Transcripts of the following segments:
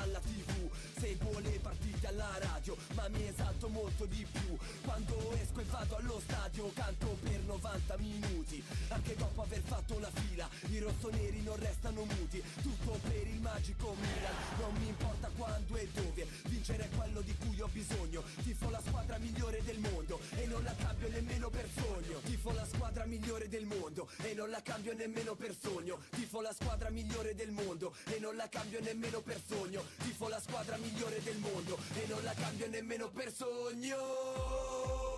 dalla tv Seguo le partite alla radio ma mi esalto molto di più Quando esco e vado allo stadio canto per 90 minuti Anche dopo aver fatto la fila i rossoneri non restano muti Tutto per il magico Milan Non mi importa quando e dove Vincere è quello di cui ho bisogno Tifo la squadra migliore del mondo E non la cambio nemmeno per sogno Tifo la squadra migliore del mondo E non la cambio nemmeno per sogno Tifo la squadra migliore del mondo E non la cambio nemmeno per sogno Tifo la squadra migliore migliore del mondo E non la cambio nemmeno per sogno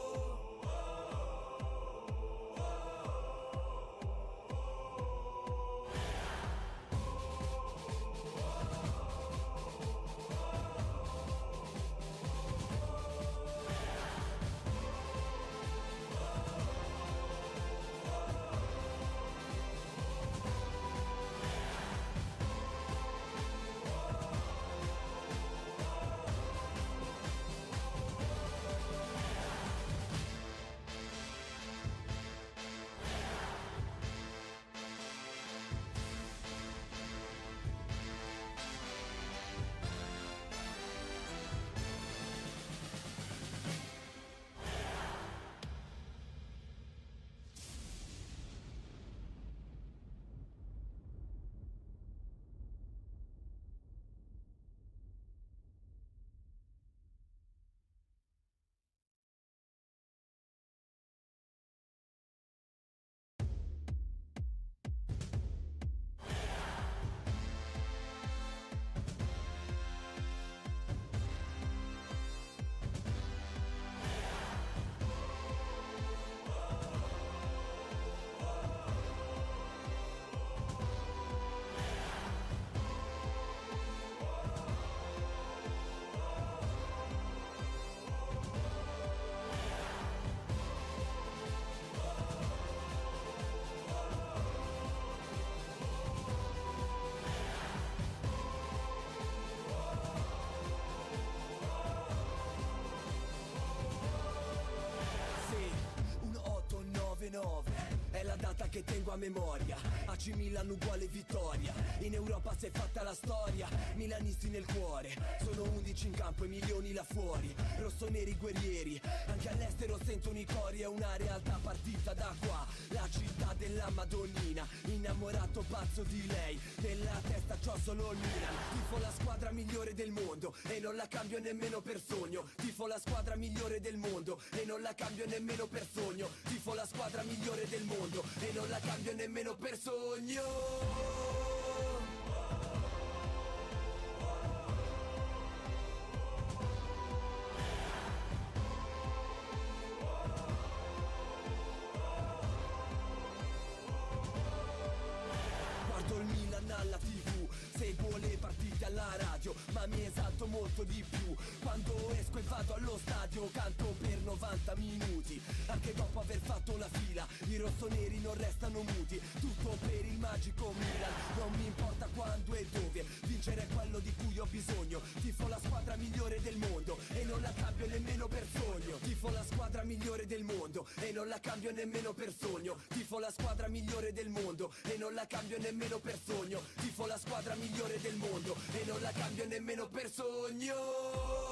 que tengo a memória. oggi Milan uguale vittoria In Europa si è fatta la storia Milanisti nel cuore Sono 11 in campo e milioni là fuori Rossoneri guerrieri Anche all'estero sentono i cori È una realtà partita da qua La città della Madonnina Innamorato pazzo di lei Nella testa c'ho solo il Milan Tifo la squadra migliore del mondo E non la cambio nemmeno per sogno Tifo la squadra migliore del mondo E non la cambio nemmeno per sogno Tifo la squadra migliore del mondo E non la cambio nemmeno per sogno Soñó. magico Milan Non mi importa quando e dove Vincere è quello di cui ho bisogno Tifo la squadra migliore del mondo E non la cambio nemmeno per sogno Tifo la squadra migliore del mondo E non la cambio nemmeno per sogno Tifo la squadra migliore del mondo E non la cambio nemmeno per sogno Tifo la squadra migliore del mondo E non la cambio nemmeno per sogno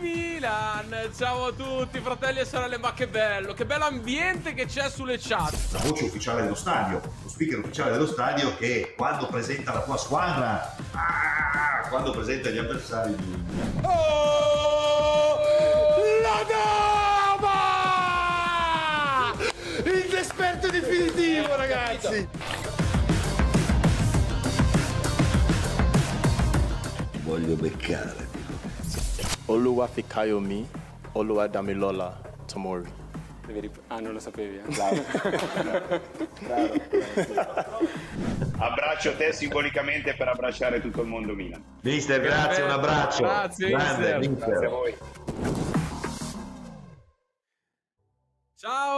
Milan Ciao a tutti fratelli e sorelle ma che bello Che bello ambiente che c'è sulle chat La voce ufficiale dello stadio Lo speaker ufficiale dello stadio che quando presenta la tua squadra ah, Quando presenta gli avversari Oh La dama Il desperto definitivo ragazzi Voglio beccare Oluwa Mi, Oluwa Damilola Tomori. Ah, non lo sapevi. Eh? Bravo. Bravo. Bravo. Abbraccio te simbolicamente per abbracciare tutto il mondo Milan. Mister, grazie, un abbraccio. Grazie, Grande, Mister. Mister. Grazie a voi.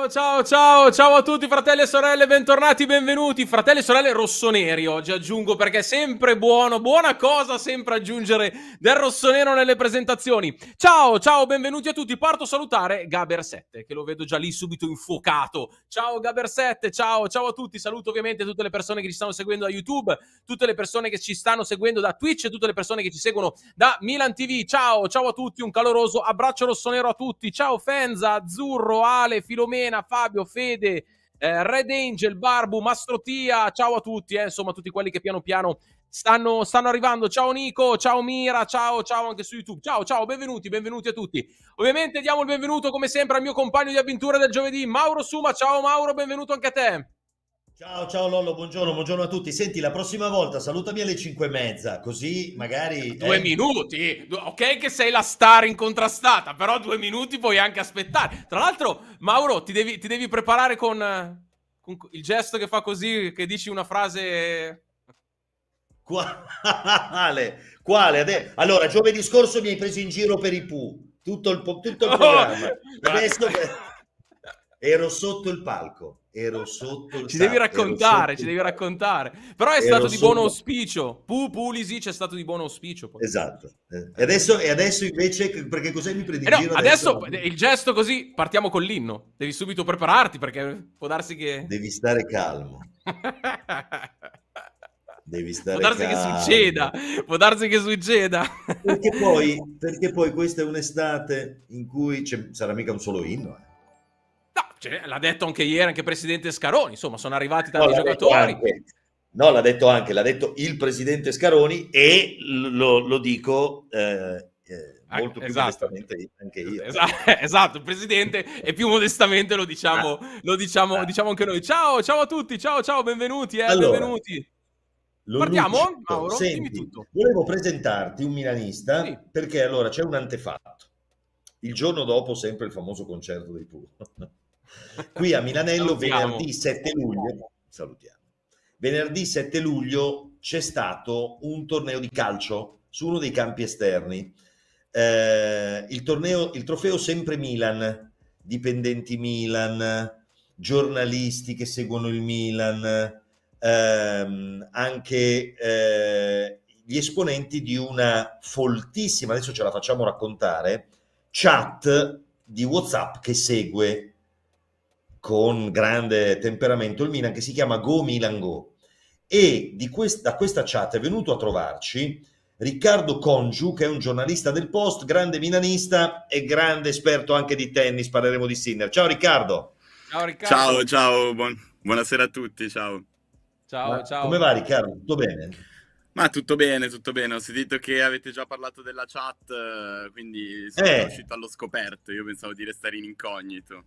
Ciao, ciao, ciao, a tutti fratelli e sorelle, bentornati, benvenuti. Fratelli e sorelle rossoneri oggi aggiungo perché è sempre buono, buona cosa sempre aggiungere del rossonero nelle presentazioni. Ciao, ciao, benvenuti a tutti. Parto a salutare Gaber7 che lo vedo già lì subito infuocato. Ciao Gaber7, ciao, ciao a tutti. Saluto ovviamente tutte le persone che ci stanno seguendo da YouTube, tutte le persone che ci stanno seguendo da Twitch e tutte le persone che ci seguono da Milan TV. Ciao, ciao a tutti, un caloroso abbraccio rossonero a tutti. Ciao Fenza, Azzurro, Ale, Filomena Elena, Fabio, Fede, eh, Red Angel, Barbu, Mastrotia, ciao a tutti, eh, insomma tutti quelli che piano piano stanno, stanno arrivando. Ciao Nico, ciao Mira, ciao, ciao anche su YouTube. Ciao, ciao, benvenuti, benvenuti a tutti. Ovviamente diamo il benvenuto come sempre al mio compagno di avventura del giovedì, Mauro Suma. Ciao Mauro, benvenuto anche a te. Ciao, ciao Lollo, buongiorno, buongiorno a tutti. Senti, la prossima volta salutami alle 5 e mezza, così magari... Due eh... minuti, ok che sei la star incontrastata, però due minuti puoi anche aspettare. Tra l'altro, Mauro, ti devi, ti devi preparare con, con, il gesto che fa così, che dici una frase... Quale? Quale? Allora, giovedì scorso mi hai preso in giro per i Pooh, tutto il, tutto il oh, programma. Oh! Adesso ero sotto il palco ero sotto il Ci devi raccontare, ci devi raccontare. Però è stato di buon auspicio. Pu, Pulisic è stato di buon auspicio. Poi. Esatto. Eh. E adesso, e adesso invece, perché cos'è mi prediligo? Eh no, adesso, adesso il gesto così, partiamo con l'inno. Devi subito prepararti perché può darsi che... Devi stare calmo. devi stare può darsi calmo. che succeda può darsi che succeda perché poi, perché poi questa è un'estate in cui sarà mica un solo inno eh cioè, l'ha detto anche ieri anche il presidente Scaroni, insomma sono arrivati tanti no, giocatori. No, l'ha detto anche, l'ha detto il presidente Scaroni e lo, lo dico eh, eh, ecco, molto più esatto. modestamente anche io. Esatto, esatto, presidente, e più modestamente lo diciamo, ah. lo diciamo, ah. diciamo anche noi. Ciao, ciao a tutti, ciao, ciao, benvenuti, eh, allora, benvenuti. Partiamo, ecco, Mauro, senti, Volevo presentarti un milanista sì. perché allora c'è un antefatto. Il giorno dopo sempre il famoso concerto dei Pooh. Qui a Milanello venerdì 7 luglio, salutiamo, venerdì 7 luglio c'è stato un torneo di calcio su uno dei campi esterni. Eh, il, torneo, il trofeo sempre Milan, dipendenti Milan, giornalisti che seguono il Milan, ehm, anche eh, gli esponenti di una foltissima, adesso ce la facciamo raccontare, chat di WhatsApp che segue con grande temperamento il Milan che si chiama Go Milan Go e quest- da questa chat è venuto a trovarci Riccardo Congiu che è un giornalista del Post, grande milanista e grande esperto anche di tennis, parleremo di Sinner. Ciao Riccardo. Ciao Riccardo. Ciao, ciao, buon- buonasera a tutti, ciao. Ciao, Ma ciao. Come va Riccardo? Tutto bene? Ma tutto bene, tutto bene. Ho sentito che avete già parlato della chat, eh, quindi sono eh. uscito allo scoperto. Io pensavo di restare in incognito.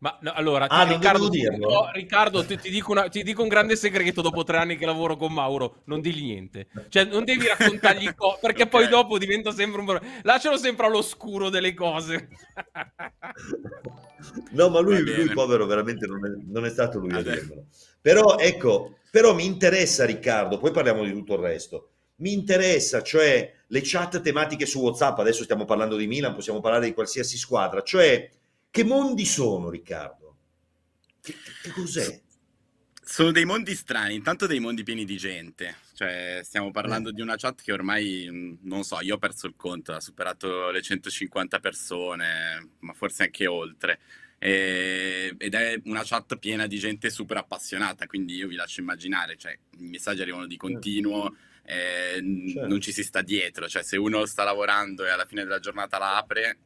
Ma no, allora, ah, Riccardo, ti, no, Riccardo ti, ti, dico una, ti, dico un grande segreto dopo tre anni che lavoro con Mauro, non digli niente. Cioè, non devi raccontargli cose, perché okay. poi dopo diventa sempre un... problema. Lascialo sempre all'oscuro delle cose. no, ma lui, lui povero, veramente non è, non è stato lui Vabbè. a dirlo. Però, ecco, però mi interessa Riccardo, poi parliamo di tutto il resto. Mi interessa, cioè, le chat tematiche su WhatsApp, adesso stiamo parlando di Milan, possiamo parlare di qualsiasi squadra, cioè che mondi sono, Riccardo? Che, che cos'è? Sono dei mondi strani, intanto dei mondi pieni di gente, cioè stiamo parlando eh. di una chat che ormai, mm, non so, io ho perso il conto, ha superato le 150 persone, ma forse anche oltre, e, ed è una chat piena di gente super appassionata, quindi io vi lascio immaginare, cioè i messaggi arrivano di certo. continuo, eh. certo. non ci si sta dietro, cioè se uno sta lavorando e alla fine della giornata la apre,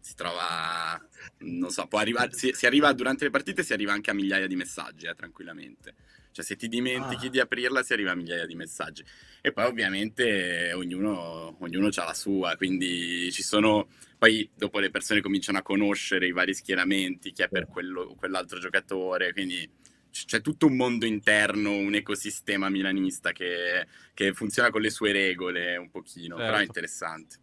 si trova, non so, può arrivare, si, si, arriva durante le partite, si arriva anche a migliaia di messaggi, eh, tranquillamente. Cioè se ti dimentichi ah. di aprirla si arriva a migliaia di messaggi. E poi ovviamente ognuno, ognuno ha la sua, quindi ci sono... Poi dopo le persone cominciano a conoscere i vari schieramenti, chi è per quello, quell'altro giocatore, quindi c'è tutto un mondo interno, un ecosistema milanista che, che funziona con le sue regole un pochino, certo. però è certo. interessante.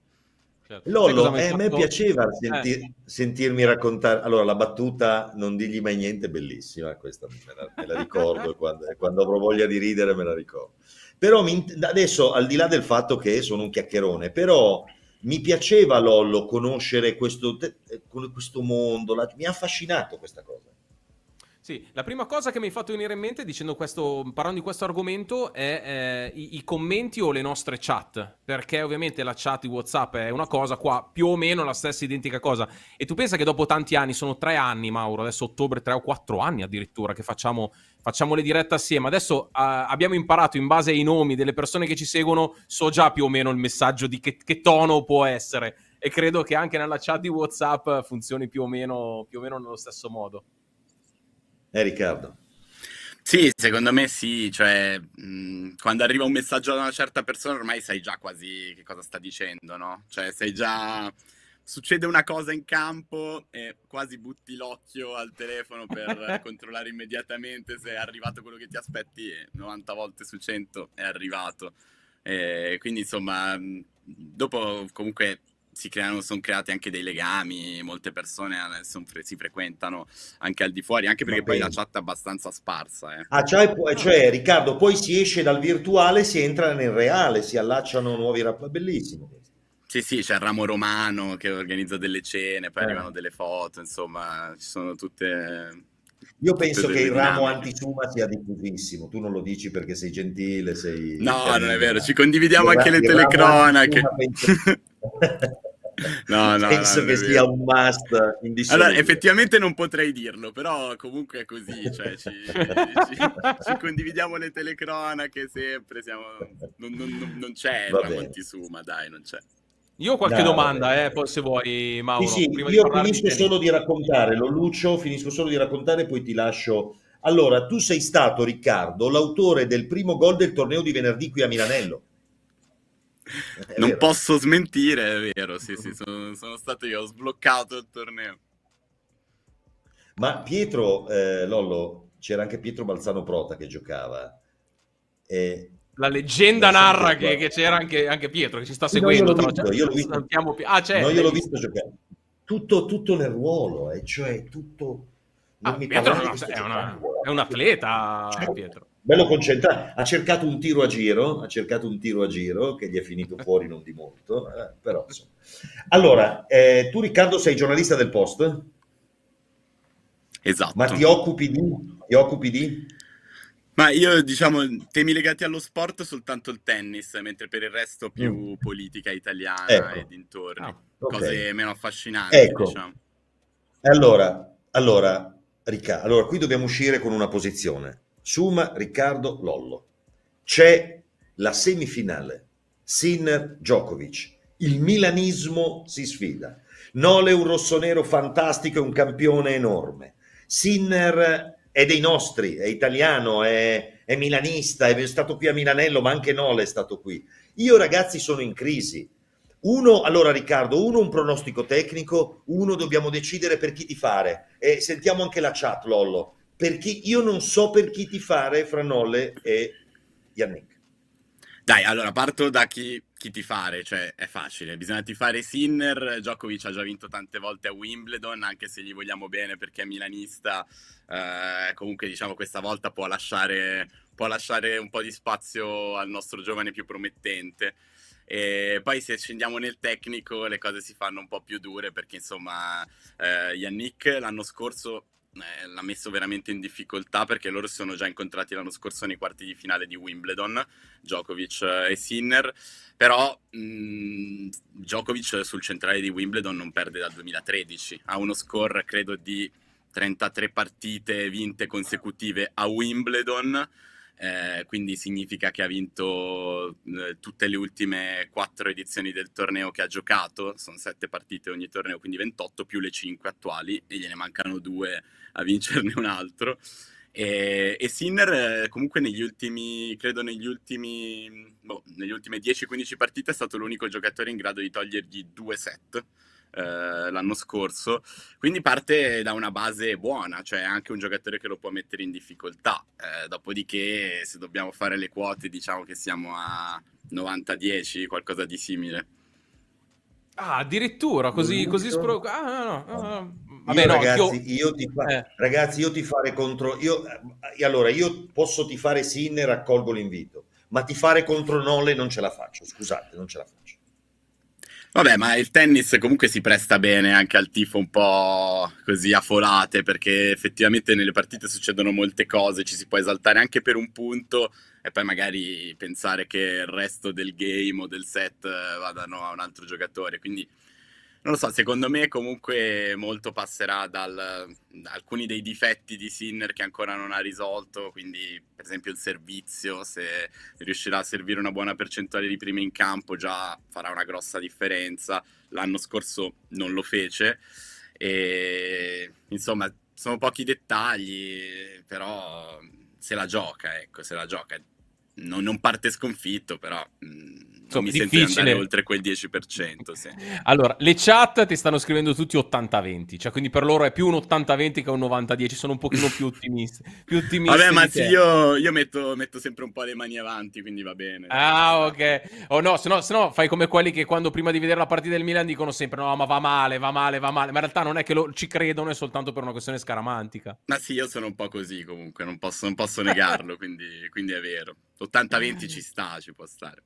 Certo. Lollo, eh, a me piaceva sentir, eh. sentirmi raccontare. Allora, la battuta non digli mai niente, bellissima, questa me la, me la ricordo quando, quando, avrò voglia di ridere me la ricordo. Però mi, adesso, al di là del fatto che sono un chiacchierone, però mi piaceva Lollo conoscere questo, eh, questo mondo, la, mi ha affascinato questa cosa. Sì, la prima cosa che mi hai fatto venire in mente questo, parlando di questo argomento è eh, i, i, commenti o le nostre chat, perché ovviamente la chat di WhatsApp è una cosa, qua più o meno la stessa identica cosa. E tu pensa che dopo tanti anni, sono tre anni Mauro, adesso ottobre, tre o quattro anni addirittura che facciamo, facciamo le dirette assieme, adesso eh, abbiamo imparato in base ai nomi delle persone che ci seguono, so già più o meno il messaggio di che, che tono può essere e credo che anche nella chat di WhatsApp funzioni più o meno, più o meno nello stesso modo. Eh Riccardo? Sì, secondo me sì, cioè mh, quando arriva un messaggio da una certa persona ormai sai già quasi che cosa sta dicendo, no? Cioè sei già succede una cosa in campo e quasi butti l'occhio al telefono per controllare immediatamente se è arrivato quello che ti aspetti e 90 volte su 100 è arrivato. E eh, quindi insomma, dopo comunque si creano, sono creati anche dei legami, molte persone eh, fre- si frequentano anche al di fuori, anche perché poi la chat è abbastanza sparsa. Eh. Ah, cioè, cioè, Riccardo, poi si esce dal virtuale, si entra nel reale, si allacciano nuovi rapporti, bellissimo. Sì, sì, c'è il ramo romano che organizza delle cene, poi eh. arrivano delle foto, insomma, ci sono tutte... Io penso che il ramo antisuma sia diffusissimo. Tu non lo dici perché sei gentile, sei. No, non è vero, ci condividiamo il anche le telecronache. No, no, penso no, che sia un must allora, effettivamente non potrei dirlo però comunque è così cioè, ci, ci, ci, condividiamo le telecronache sempre siamo, non, non, non, c'è Monti su dai non c'è io ho qualche no, domanda, eh, se vuoi, Mauro. Sì, sì, io finisco solo di raccontare, lo Lucio, finisco solo di raccontare poi ti lascio. Allora, tu sei stato, Riccardo, l'autore del primo gol del torneo di venerdì qui a Milanello non posso smentire, è vero, sì, sì, sono, sono stato io, ho sbloccato il torneo. Ma Pietro, eh, Lollo, c'era anche Pietro Balzano Prota che giocava. E... La leggenda narra che, che, c'era anche, anche, Pietro, che ci sta seguendo. Ah, certo, no, io l'ho visto, io l'ho visto. Pi... Ah, cioè, no, io l'ho visto, giocare. Tutto, tutto, nel ruolo, eh, cioè tutto... Ah, Pietro è, una, è, una, è, un atleta, cioè, Pietro bello concentrato. Ha cercato un tiro a giro, ha cercato un tiro a giro che gli è finito fuori non di molto, eh, però Allora, eh, tu Riccardo sei giornalista del Post? Esatto. Ma ti occupi di? Ti occupi di? Ma io diciamo temi legati allo sport soltanto il tennis, mentre per il resto più mm. politica italiana ecco. e dintorni, ah, okay. cose meno affascinanti. Ecco. Diciamo. Allora, allora, Ricca, allora qui dobbiamo uscire con una posizione Suma, Riccardo, Lollo. C'è la semifinale, Sinner, Djokovic. Il milanismo si sfida. Nole è un rossonero fantastico, e un campione enorme. Sinner è dei nostri, è italiano, è, è milanista, è stato qui a Milanello, ma anche Nole è stato qui. Io ragazzi sono in crisi. Uno, allora Riccardo, uno un pronostico tecnico, uno dobbiamo decidere per chi ti fare. E sentiamo anche la chat, Lollo perché io non so per chi ti fare fra Nolle e Yannick. Dai, allora parto da chi, chi ti fare, cioè è facile, bisogna fare Sinner, Djokovic ha già vinto tante volte a Wimbledon, anche se gli vogliamo bene perché è milanista, eh, comunque diciamo questa volta può lasciare, può lasciare un po' di spazio al nostro giovane più promettente. E poi se scendiamo nel tecnico le cose si fanno un po' più dure perché insomma eh, Yannick l'anno scorso eh, l'ha messo veramente in difficoltà perché loro si sono già incontrati l'anno scorso nei quarti di finale di Wimbledon, Djokovic eh, e Sinner, però mh, mm, Djokovic sul centrale di Wimbledon non perde dal 2013, ha uno score credo di 33 partite vinte consecutive a Wimbledon. Eh, quindi significa che ha vinto eh, tutte le ultime quattro edizioni del torneo che ha giocato, sono sette partite ogni torneo, quindi 28 più le 5 attuali e gliene mancano due a vincerne un altro. E, e Sinner eh, comunque negli ultimi, credo negli ultimi, boh, negli ultimi 10-15 partite è stato l'unico giocatore in grado di togliergli due set eh, l'anno scorso, quindi parte da una base buona, cioè anche un giocatore che lo può mettere in difficoltà, eh, dopodiché se dobbiamo fare le quote diciamo che siamo a 90-10, qualcosa di simile. Ah, addirittura così, così spro... Ah, no, no, no. Vabbè, io, no, ragazzi, io... Io tifa... eh. ragazzi, io ti fare contro. Io... Eh, allora, io posso ti fare sin e raccolgo l'invito, ma ti fare contro Nolle non ce la faccio. Scusate, non ce la faccio. Vabbè, ma il tennis comunque si presta bene anche al tifo un po' così a folate, perché effettivamente nelle partite succedono molte cose, ci si può esaltare anche per un punto e poi magari pensare che il resto del game o del set eh, vadano a un altro giocatore. Quindi non lo so, secondo me comunque molto passerà dal, da alcuni dei difetti di Sinner che ancora non ha risolto, quindi per esempio il servizio, se riuscirà a servire una buona percentuale di prime in campo già farà una grossa differenza, l'anno scorso non lo fece, e, insomma sono pochi dettagli, però se la gioca, ecco, se la gioca, non, non parte sconfitto, però... Mh, mm, Insomma, ecco, mi difficile. sento andare oltre quel 10%. Sì. allora, le chat ti stanno scrivendo tutti 80-20, cioè quindi per loro è più un 80-20 che un 90-10, sono un pochino più ottimisti. più ottimisti vabbè, ma sì, io, io metto, metto, sempre un po' le mani avanti, quindi va bene. Ah, ok. O oh, no, se no fai come quelli che quando prima di vedere la partita del Milan dicono sempre no, ma va male, va male, va male, ma in realtà non è che lo, ci credono, è soltanto per una questione scaramantica. Ma sì, io sono un po' così comunque, non posso, non posso negarlo, quindi, quindi è vero. 80-20 ci sta, ci può stare.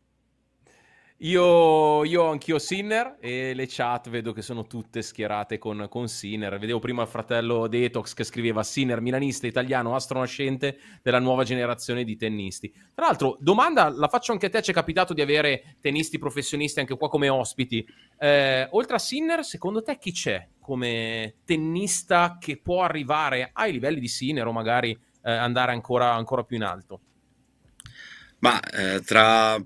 Io, io ho anch'io Sinner e le chat vedo che sono tutte schierate con, con Sinner. Vedevo prima il fratello Detox che scriveva Sinner, milanista italiano, astronascente della nuova generazione di tennisti. Tra l'altro, domanda la faccio anche a te, ci è capitato di avere tennisti professionisti anche qua come ospiti. Eh, oltre a Sinner, secondo te chi c'è come tennista che può arrivare ai livelli di Sinner o magari eh, andare ancora, ancora più in alto? Ma eh, tra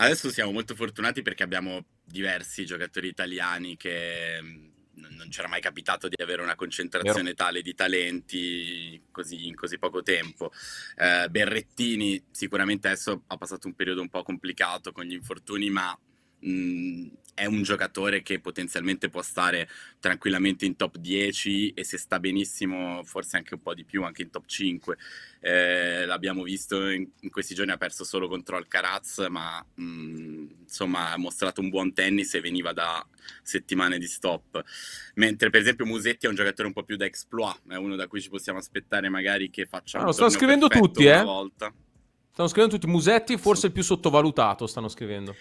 Adesso siamo molto fortunati perché abbiamo diversi giocatori italiani che mm, non c'era mai capitato di avere una concentrazione tale di talenti così, in così poco tempo. Eh, Berrettini sicuramente adesso ha passato un periodo un po' complicato con gli infortuni, ma mh, è un giocatore che potenzialmente può stare tranquillamente in top 10 e se sta benissimo forse anche un po' di più, anche in top 5. Eh, l'abbiamo visto in, in, questi giorni, ha perso solo contro Alcaraz, ma mh, insomma ha mostrato un buon tennis e veniva da settimane di stop. Mentre per esempio Musetti è un giocatore un po' più da exploit, è uno da cui ci possiamo aspettare magari che faccia... No, un ah, stanno scrivendo tutti, eh? Volta. Stanno scrivendo tutti Musetti, forse sì. il più sottovalutato, stanno scrivendo.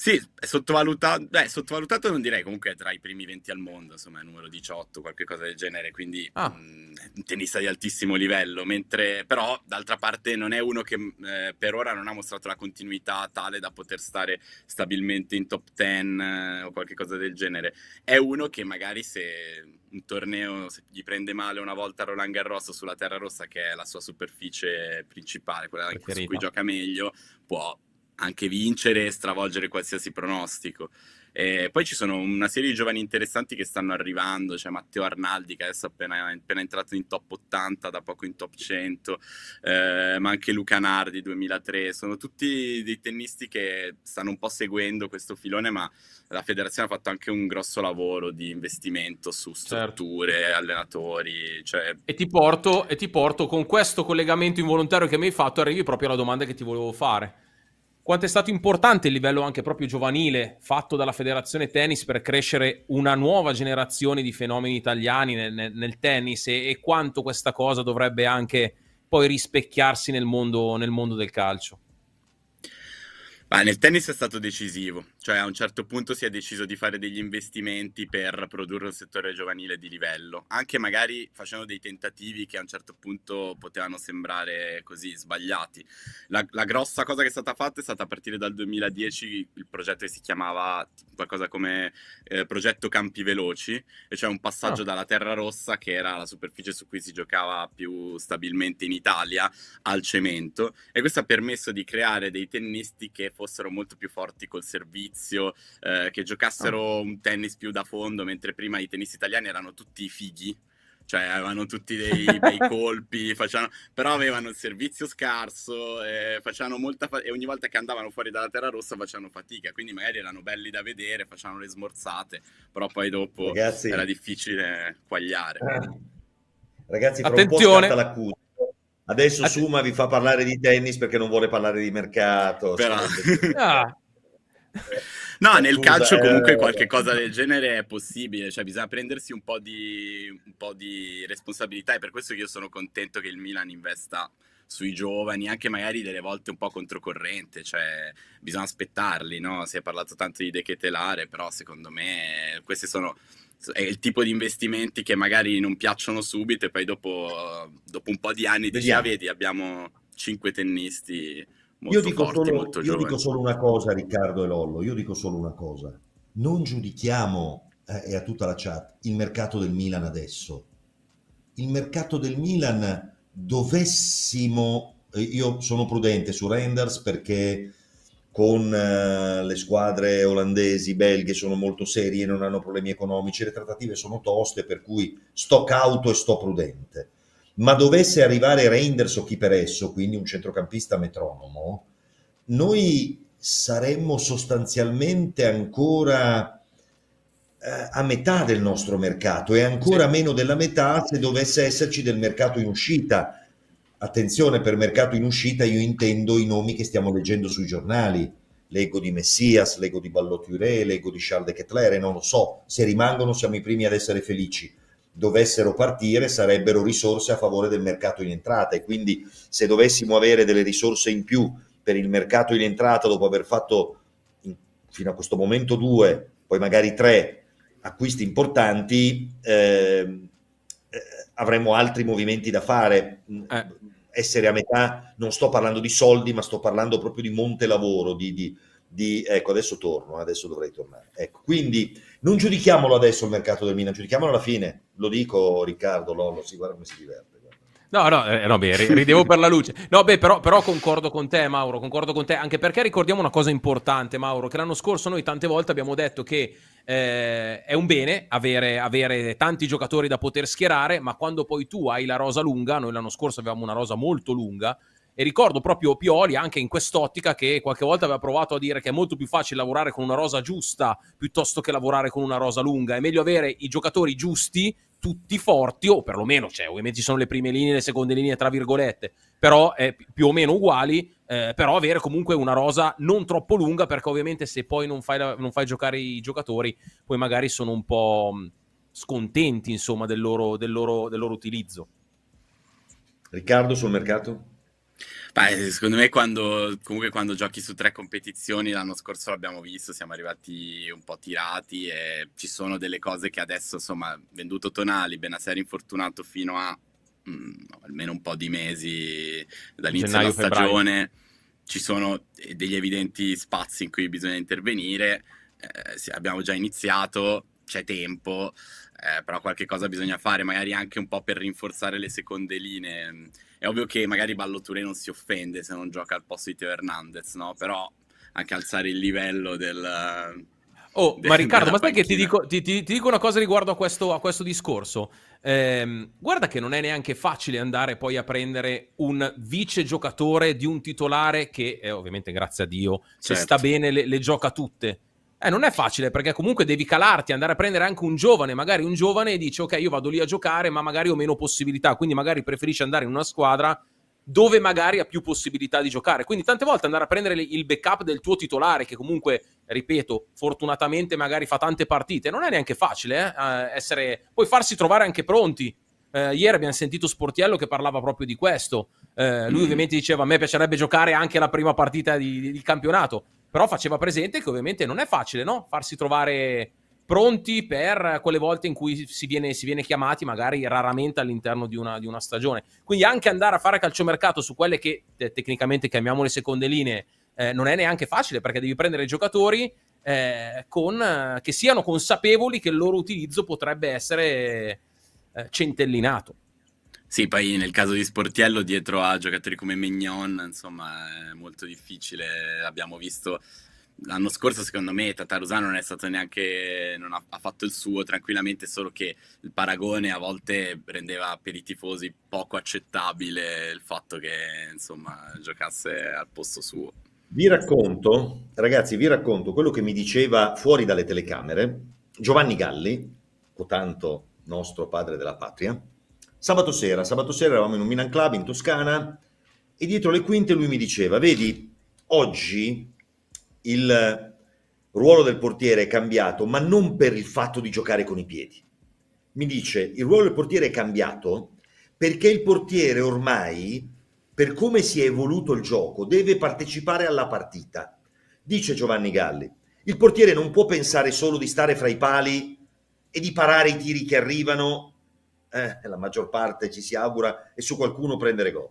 Sì, sottovalutato, beh, sottovalutato non direi, comunque è tra i primi 20 al mondo, insomma è numero 18, qualche cosa del genere, quindi ah. mh, mm, un tennista di altissimo livello, mentre però d'altra parte non è uno che mm, eh, per ora non ha mostrato la continuità tale da poter stare stabilmente in top 10 eh, o qualche cosa del genere, è uno che magari se un torneo se gli prende male una volta Roland Garros sulla terra rossa, che è la sua superficie principale, quella Preferita. su cui gioca meglio, può anche vincere e stravolgere qualsiasi pronostico. E poi ci sono una serie di giovani interessanti che stanno arrivando, c'è cioè Matteo Arnaldi che adesso è appena, appena, entrato in top 80, da poco in top 100, eh, ma anche Luca Nardi 2003, sono tutti dei tennisti che stanno un po' seguendo questo filone, ma la federazione ha fatto anche un grosso lavoro di investimento su certo. strutture, certo. allenatori. Cioè... E, ti porto, e ti porto con questo collegamento involontario che mi hai fatto, arrivi proprio alla domanda che ti volevo fare quanto è stato importante il livello anche proprio giovanile fatto dalla Federazione Tennis per crescere una nuova generazione di fenomeni italiani nel, nel, nel tennis e, e, quanto questa cosa dovrebbe anche poi rispecchiarsi nel mondo, nel mondo del calcio. Beh, nel tennis è stato decisivo cioè a un certo punto si è deciso di fare degli investimenti per produrre un settore giovanile di livello, anche magari facendo dei tentativi che a un certo punto potevano sembrare così sbagliati. La, la grossa cosa che è stata fatta è stata a partire dal 2010 il progetto che si chiamava qualcosa come eh, progetto Campi Veloci, e cioè un passaggio oh. dalla terra rossa, che era la superficie su cui si giocava più stabilmente in Italia, al cemento. E questo ha permesso di creare dei tennisti che fossero molto più forti col servizio inizio, eh, che giocassero ah. un tennis più da fondo, mentre prima i tennisti italiani erano tutti fighi, cioè avevano tutti dei bei colpi, facevano... però avevano il servizio scarso facevano molta fa... e ogni volta che andavano fuori dalla terra rossa facevano fatica, quindi magari erano belli da vedere, facevano le smorzate, però poi dopo Ragazzi... era difficile quagliare. Eh. Ragazzi, attenzione! Adesso Suma vi fa parlare di tennis perché non vuole parlare di mercato. Però... ah, No, eh, nel Scusa, calcio comunque eh, qualche eh. cosa del genere è possibile, cioè bisogna prendersi un po, di, un po' di responsabilità e per questo io sono contento che il Milan investa sui giovani, anche magari delle volte un po' controcorrente, cioè bisogna aspettarli, no? Si è parlato tanto di dechetelare, però secondo me questi sono è il tipo di investimenti che magari non piacciono subito e poi dopo, dopo un po' di anni dici, ah, vedi, abbiamo cinque tennisti molto io dico forti, solo, molto giovani. Io dico solo una cosa, Riccardo e Lollo, io dico solo una cosa. Non giudichiamo, eh, e a tutta la chat, il mercato del Milan adesso. Il mercato del Milan dovessimo, eh, io sono prudente su Renders perché con eh, le squadre olandesi, belghe sono molto serie, non hanno problemi economici, le trattative sono toste, per cui sto cauto e sto prudente ma dovesse arrivare Reinders o chi per esso, quindi un centrocampista metronomo, noi saremmo sostanzialmente ancora eh, a metà del nostro mercato e ancora sì. meno della metà se dovesse esserci del mercato in uscita. Attenzione, per mercato in uscita io intendo i nomi che stiamo leggendo sui giornali. Leggo di Messias, leggo di Balloture, leggo di Charles de Ketler non lo so. Se rimangono siamo i primi ad essere felici dovessero partire sarebbero risorse a favore del mercato in entrata e quindi se dovessimo avere delle risorse in più per il mercato in entrata dopo aver fatto fino a questo momento due, poi magari tre acquisti importanti, ehm, eh, avremo altri movimenti da fare. Mm, eh. Essere a metà, non sto parlando di soldi, ma sto parlando proprio di monte lavoro, di, di, di ecco, adesso torno, eh, adesso dovrei tornare. Ecco, quindi non giudichiamolo adesso il mercato del Milan, giudichiamolo alla fine. Lo dico Riccardo, Lollo, si guarda come si diverte. No, no, eh, no beh, ridevo per la luce. No, beh, però, però, concordo con te, Mauro, concordo con te, anche perché ricordiamo una cosa importante, Mauro, che l'anno scorso noi tante volte abbiamo detto che eh, è un bene avere, avere, tanti giocatori da poter schierare, ma quando poi tu hai la rosa lunga, noi l'anno scorso avevamo una rosa molto lunga, e ricordo proprio Pioli anche in quest'ottica che qualche volta aveva provato a dire che è molto più facile lavorare con una rosa giusta piuttosto che lavorare con una rosa lunga. È meglio avere i giocatori giusti, tutti forti, o perlomeno, cioè, ovviamente ci sono le prime linee, le seconde linee, tra virgolette, però eh, più o meno uguali, eh, però avere comunque una rosa non troppo lunga, perché ovviamente se poi non fai, la, non fai giocare i giocatori, poi magari sono un po' mm, scontenti, insomma, del loro, del loro, del loro utilizzo. Riccardo sul mercato? Beh, secondo me quando, comunque quando giochi su tre competizioni, l'anno scorso l'abbiamo visto, siamo arrivati un po' tirati e ci sono delle cose che adesso, insomma, venduto Tonali, Benasera infortunato fino a mh, mm, almeno un po' di mesi dall'inizio Gennaio, della stagione, febbraio. ci sono degli evidenti spazi in cui bisogna intervenire, eh, abbiamo già iniziato, c'è tempo, eh, però qualche cosa bisogna fare, magari anche un po' per rinforzare le seconde linee. È ovvio che magari Balloture non si offende se non gioca al posto di Teo Hernandez, no? Però anche alzare il livello del... Oh, del, ma Riccardo, ma aspetta che ti dico, ti, ti, ti dico, una cosa riguardo a questo, a questo discorso. Eh, guarda che non è neanche facile andare poi a prendere un vice giocatore di un titolare che, eh, ovviamente grazie a Dio, se sta certo. bene le, le gioca tutte eh, non è facile perché comunque devi calarti, andare a prendere anche un giovane, magari un giovane e dici ok io vado lì a giocare ma magari ho meno possibilità, quindi magari preferisci andare in una squadra dove magari ha più possibilità di giocare. Quindi tante volte andare a prendere il backup del tuo titolare che comunque, ripeto, fortunatamente magari fa tante partite, non è neanche facile eh, essere... poi farsi trovare anche pronti. Eh, ieri abbiamo sentito Sportiello che parlava proprio di questo. Eh, lui mm. ovviamente diceva a me piacerebbe giocare anche la prima partita di, di, di campionato però faceva presente che ovviamente non è facile, no? Farsi trovare pronti per quelle volte in cui si viene, si viene chiamati magari raramente all'interno di una, di una, stagione. Quindi anche andare a fare calciomercato su quelle che te, tecnicamente chiamiamo le seconde linee eh, non è neanche facile perché devi prendere giocatori eh, con, eh, che siano consapevoli che il loro utilizzo potrebbe essere eh, centellinato. Sì, poi nel caso di Sportiello dietro a giocatori come Mignon, insomma, è molto difficile. Abbiamo visto l'anno scorso, secondo me, Tatarusano non è stato neanche. non ha, ha, fatto il suo tranquillamente, solo che il paragone a volte rendeva per i tifosi poco accettabile il fatto che insomma giocasse al posto suo. Vi racconto, ragazzi, vi racconto quello che mi diceva fuori dalle telecamere Giovanni Galli, cotanto nostro padre della patria Sabato sera, sabato sera eravamo in un Milan Club in Toscana e dietro le quinte lui mi diceva, vedi, oggi il ruolo del portiere è cambiato, ma non per il fatto di giocare con i piedi. Mi dice, il ruolo del portiere è cambiato perché il portiere ormai, per come si è evoluto il gioco, deve partecipare alla partita. Dice Giovanni Galli, il portiere non può pensare solo di stare fra i pali e di parare i tiri che arrivano eh, la maggior parte ci si augura, e su qualcuno prendere gol.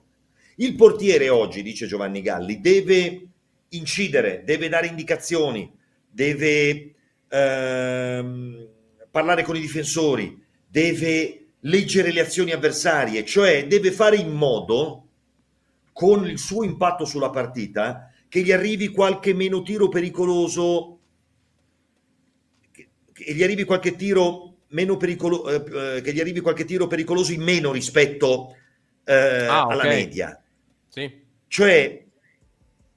Il portiere oggi, dice Giovanni Galli, deve incidere, deve dare indicazioni, deve ehm, parlare con i difensori, deve leggere le azioni avversarie, cioè deve fare in modo, con il suo impatto sulla partita, che gli arrivi qualche meno tiro pericoloso, che, che gli arrivi qualche tiro meno pericolo- eh, eh, che gli arrivi qualche tiro pericoloso in meno rispetto eh, ah, alla okay. media. Sì. Cioè,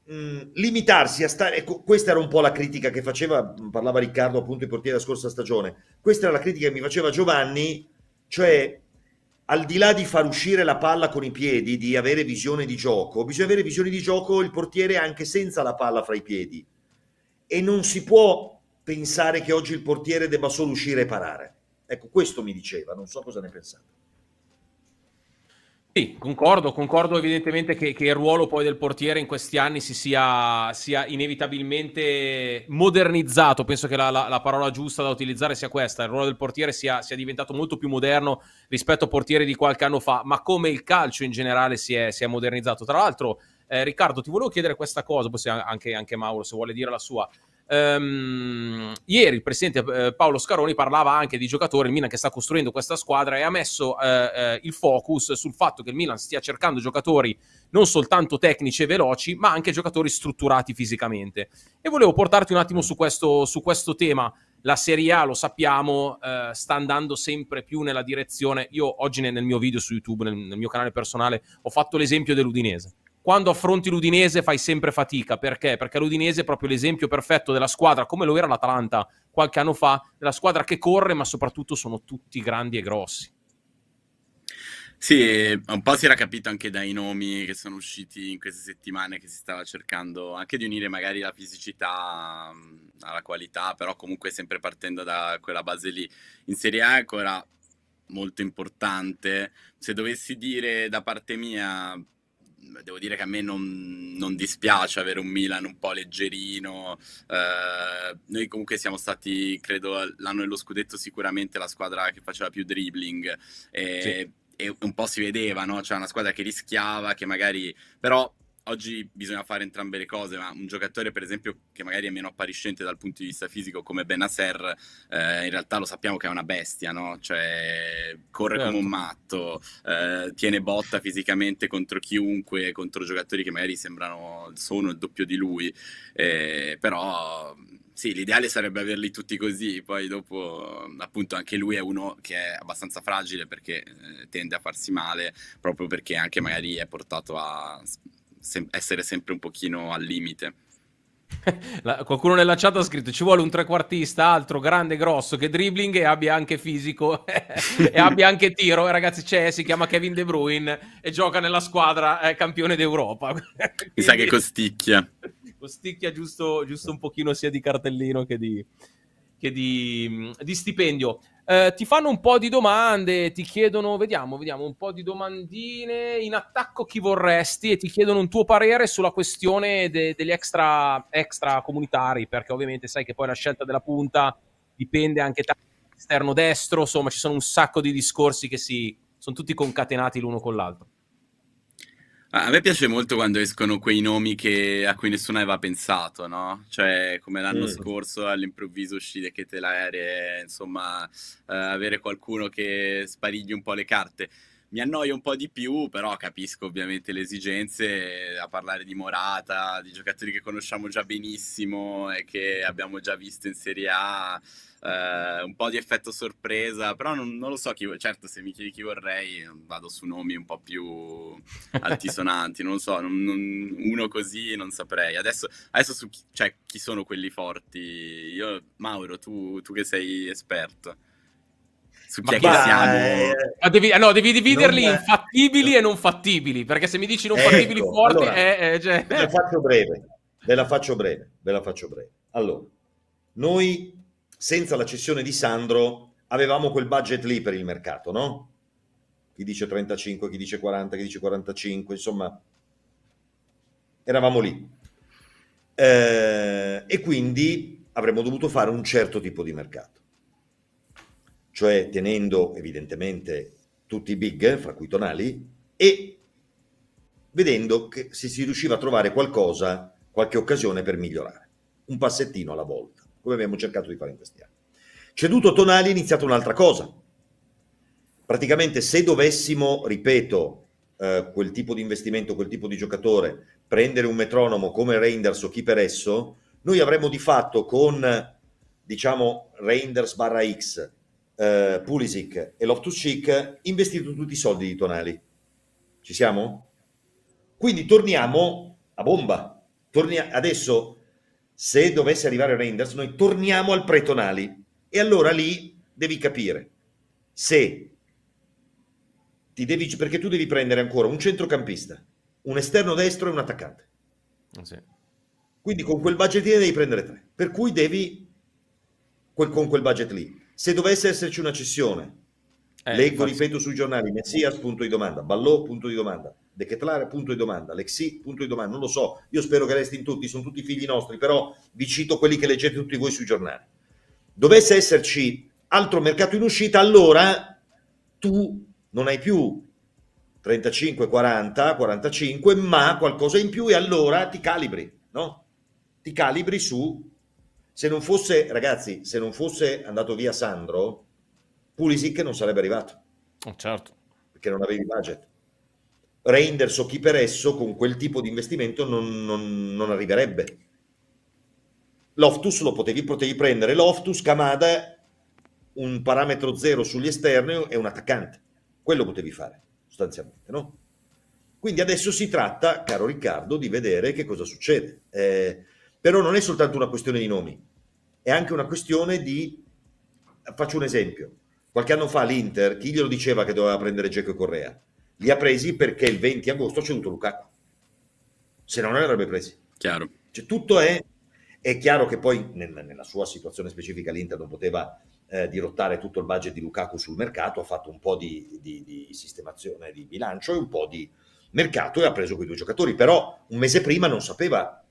mh, limitarsi a stare... Ecco, questa era un po' la critica che faceva, parlava Riccardo appunto il portiere della scorsa stagione, questa era la critica che mi faceva Giovanni, cioè al di là di far uscire la palla con i piedi, di avere visione di gioco, bisogna avere visione di gioco il portiere anche senza la palla fra i piedi. E non si può pensare che oggi il portiere debba solo uscire e parare. Ecco, questo mi diceva, non so cosa ne pensate. Sì, concordo, concordo evidentemente che, che, il ruolo poi del portiere in questi anni si sia, sia inevitabilmente modernizzato, penso che la, la, la, parola giusta da utilizzare sia questa, il ruolo del portiere sia, sia, diventato molto più moderno rispetto a portiere di qualche anno fa, ma come il calcio in generale si è, si è modernizzato. Tra l'altro, eh, Riccardo, ti volevo chiedere questa cosa, poi anche, anche Mauro se vuole dire la sua. Ehm, ieri il presidente eh, Paolo Scaroni parlava anche di giocatori, il Milan che sta costruendo questa squadra e ha messo eh, eh, il focus sul fatto che il Milan stia cercando giocatori non soltanto tecnici e veloci, ma anche giocatori strutturati fisicamente. E volevo portarti un attimo su questo, su questo tema. La Serie A, lo sappiamo, eh, sta andando sempre più nella direzione. Io oggi nel mio video su YouTube, nel, nel mio canale personale, ho fatto l'esempio dell'Udinese quando affronti l'Udinese fai sempre fatica. Perché? Perché l'Udinese è proprio l'esempio perfetto della squadra, come lo era l'Atalanta qualche anno fa, della squadra che corre, ma soprattutto sono tutti grandi e grossi. Sì, eh, un po' si era capito anche dai nomi che sono usciti in queste settimane che si stava cercando anche di unire magari la fisicità mm, alla qualità, però comunque sempre partendo da quella base lì. In Serie A è ancora ecco, molto importante. Se dovessi dire da parte mia devo dire che a me non, non dispiace avere un Milan un po' leggerino. Eh, noi comunque siamo stati, credo, l'anno dello scudetto sicuramente la squadra che faceva più dribbling. E, sì. e un po' si vedeva, no? C'era cioè una squadra che rischiava, che magari... Però oggi bisogna fare entrambe le cose, ma un giocatore per esempio che magari è meno appariscente dal punto di vista fisico come Benasser, eh, in realtà lo sappiamo che è una bestia, no? Cioè corre certo. come un certo. matto, eh, tiene botta fisicamente contro chiunque, contro giocatori che magari sembrano sono il doppio di lui, eh, però sì, l'ideale sarebbe averli tutti così, poi dopo appunto anche lui è uno che è abbastanza fragile perché eh, tende a farsi male proprio perché anche magari è portato a sem- essere sempre un pochino al limite. La, qualcuno nella chat ha scritto ci vuole un trequartista altro grande grosso che dribbling e abbia anche fisico e abbia anche tiro e ragazzi c'è si chiama Kevin De Bruyne e gioca nella squadra eh, campione d'Europa mi sa che costicchia costicchia giusto, giusto, un pochino sia di cartellino che di, che di, di stipendio eh, ti fanno un po' di domande, ti chiedono, vediamo, vediamo, un po' di domandine in attacco chi vorresti e ti chiedono un tuo parere sulla questione de- degli extra, extra comunitari, perché ovviamente sai che poi la scelta della punta dipende anche tanto esterno destro, insomma ci sono un sacco di discorsi che si sono tutti concatenati l'uno con l'altro. A me piace molto quando escono quei nomi che, a cui nessuno aveva pensato, no? Cioè, come l'anno mm. scorso all'improvviso uscire che te l'aereo, insomma, eh, avere qualcuno che sparigli un po' le carte. Mi annoia un po' di più, però capisco ovviamente le esigenze eh, a parlare di Morata, di giocatori che conosciamo già benissimo e che abbiamo già visto in Serie A eh, un po' di effetto sorpresa, però non, non lo so, chi, certo se mi chiedi chi vorrei vado su nomi un po' più altisonanti, non lo so, non, non, uno così non saprei. Adesso, adesso su chi, cioè, chi sono quelli forti? Io, Mauro, tu, tu che sei esperto. Su chi ma, è bah, che siamo? Eh, devi, ah, no, devi dividerli in fattibili e non fattibili, perché se mi dici non ecco, fattibili forti... Allora, è, eh, è, eh, cioè... ve, la faccio breve, ve la faccio breve, ve la faccio breve. Allora, noi senza la cessione di Sandro avevamo quel budget lì per il mercato, no? Chi dice 35, chi dice 40, chi dice 45, insomma, eravamo lì. Eh, e quindi avremmo dovuto fare un certo tipo di mercato, cioè tenendo evidentemente tutti i big, eh, fra cui Tonali, e vedendo che se si riusciva a trovare qualcosa, qualche occasione per migliorare, un passettino alla volta come abbiamo cercato di fare in questi anni. Ceduto Tonali è iniziata un'altra cosa. Praticamente se dovessimo, ripeto, eh, quel tipo di investimento, quel tipo di giocatore, prendere un metronomo come Reinders o chi per esso, noi avremmo di fatto con, diciamo, Reinders barra X, eh, Pulisic e Loftus-Cheek investito tutti i soldi di Tonali. Ci siamo? Quindi torniamo a bomba. Torni- adesso se dovesse arrivare Reinders, noi torniamo al pretonali. E allora lì devi capire se ti devi, perché tu devi prendere ancora un centrocampista, un esterno destro e un attaccante. Ah, sì. Quindi con quel budget lì devi prendere tre. Per cui devi quel, con quel budget lì. Se dovesse esserci una cessione, eh, leggo, forse. ripeto sui giornali, Messias, punto di domanda, Ballò, punto di domanda, De Ketlare, punto di domanda. Lexi, punto di domanda. Non lo so. Io spero che resti in tutti, sono tutti figli nostri, però vi cito quelli che leggete tutti voi sui giornali. Dovesse esserci altro mercato in uscita, allora tu non hai più 35, 40, 45, ma qualcosa in più e allora ti calibri, no? Ti calibri su... Se non fosse, ragazzi, se non fosse andato via Sandro, Pulisic non sarebbe arrivato. Oh, certo. Perché non avevi budget. Reinders o chi per esso con quel tipo di investimento non, non, non arriverebbe. Loftus lo potevi, potevi prendere, Loftus, Camada, un parametro zero sugli esterni e un attaccante. Quello potevi fare, sostanzialmente, no? Quindi adesso si tratta, caro Riccardo, di vedere che cosa succede. Eh, però non è soltanto una questione di nomi, è anche una questione di... Faccio un esempio. Qualche anno fa l'Inter, chi glielo diceva che doveva prendere Geco Correa? li ha presi perché il 20 agosto ha venuto Lukaku. Se no non li avrebbe presi. Chiaro. Cioè, tutto è... È chiaro che poi nel, nella sua situazione specifica l'Inter non poteva eh, dirottare tutto il budget di Lukaku sul mercato, ha fatto un po' di, di, di sistemazione di bilancio e un po' di mercato e ha preso quei due giocatori, però un mese prima non sapeva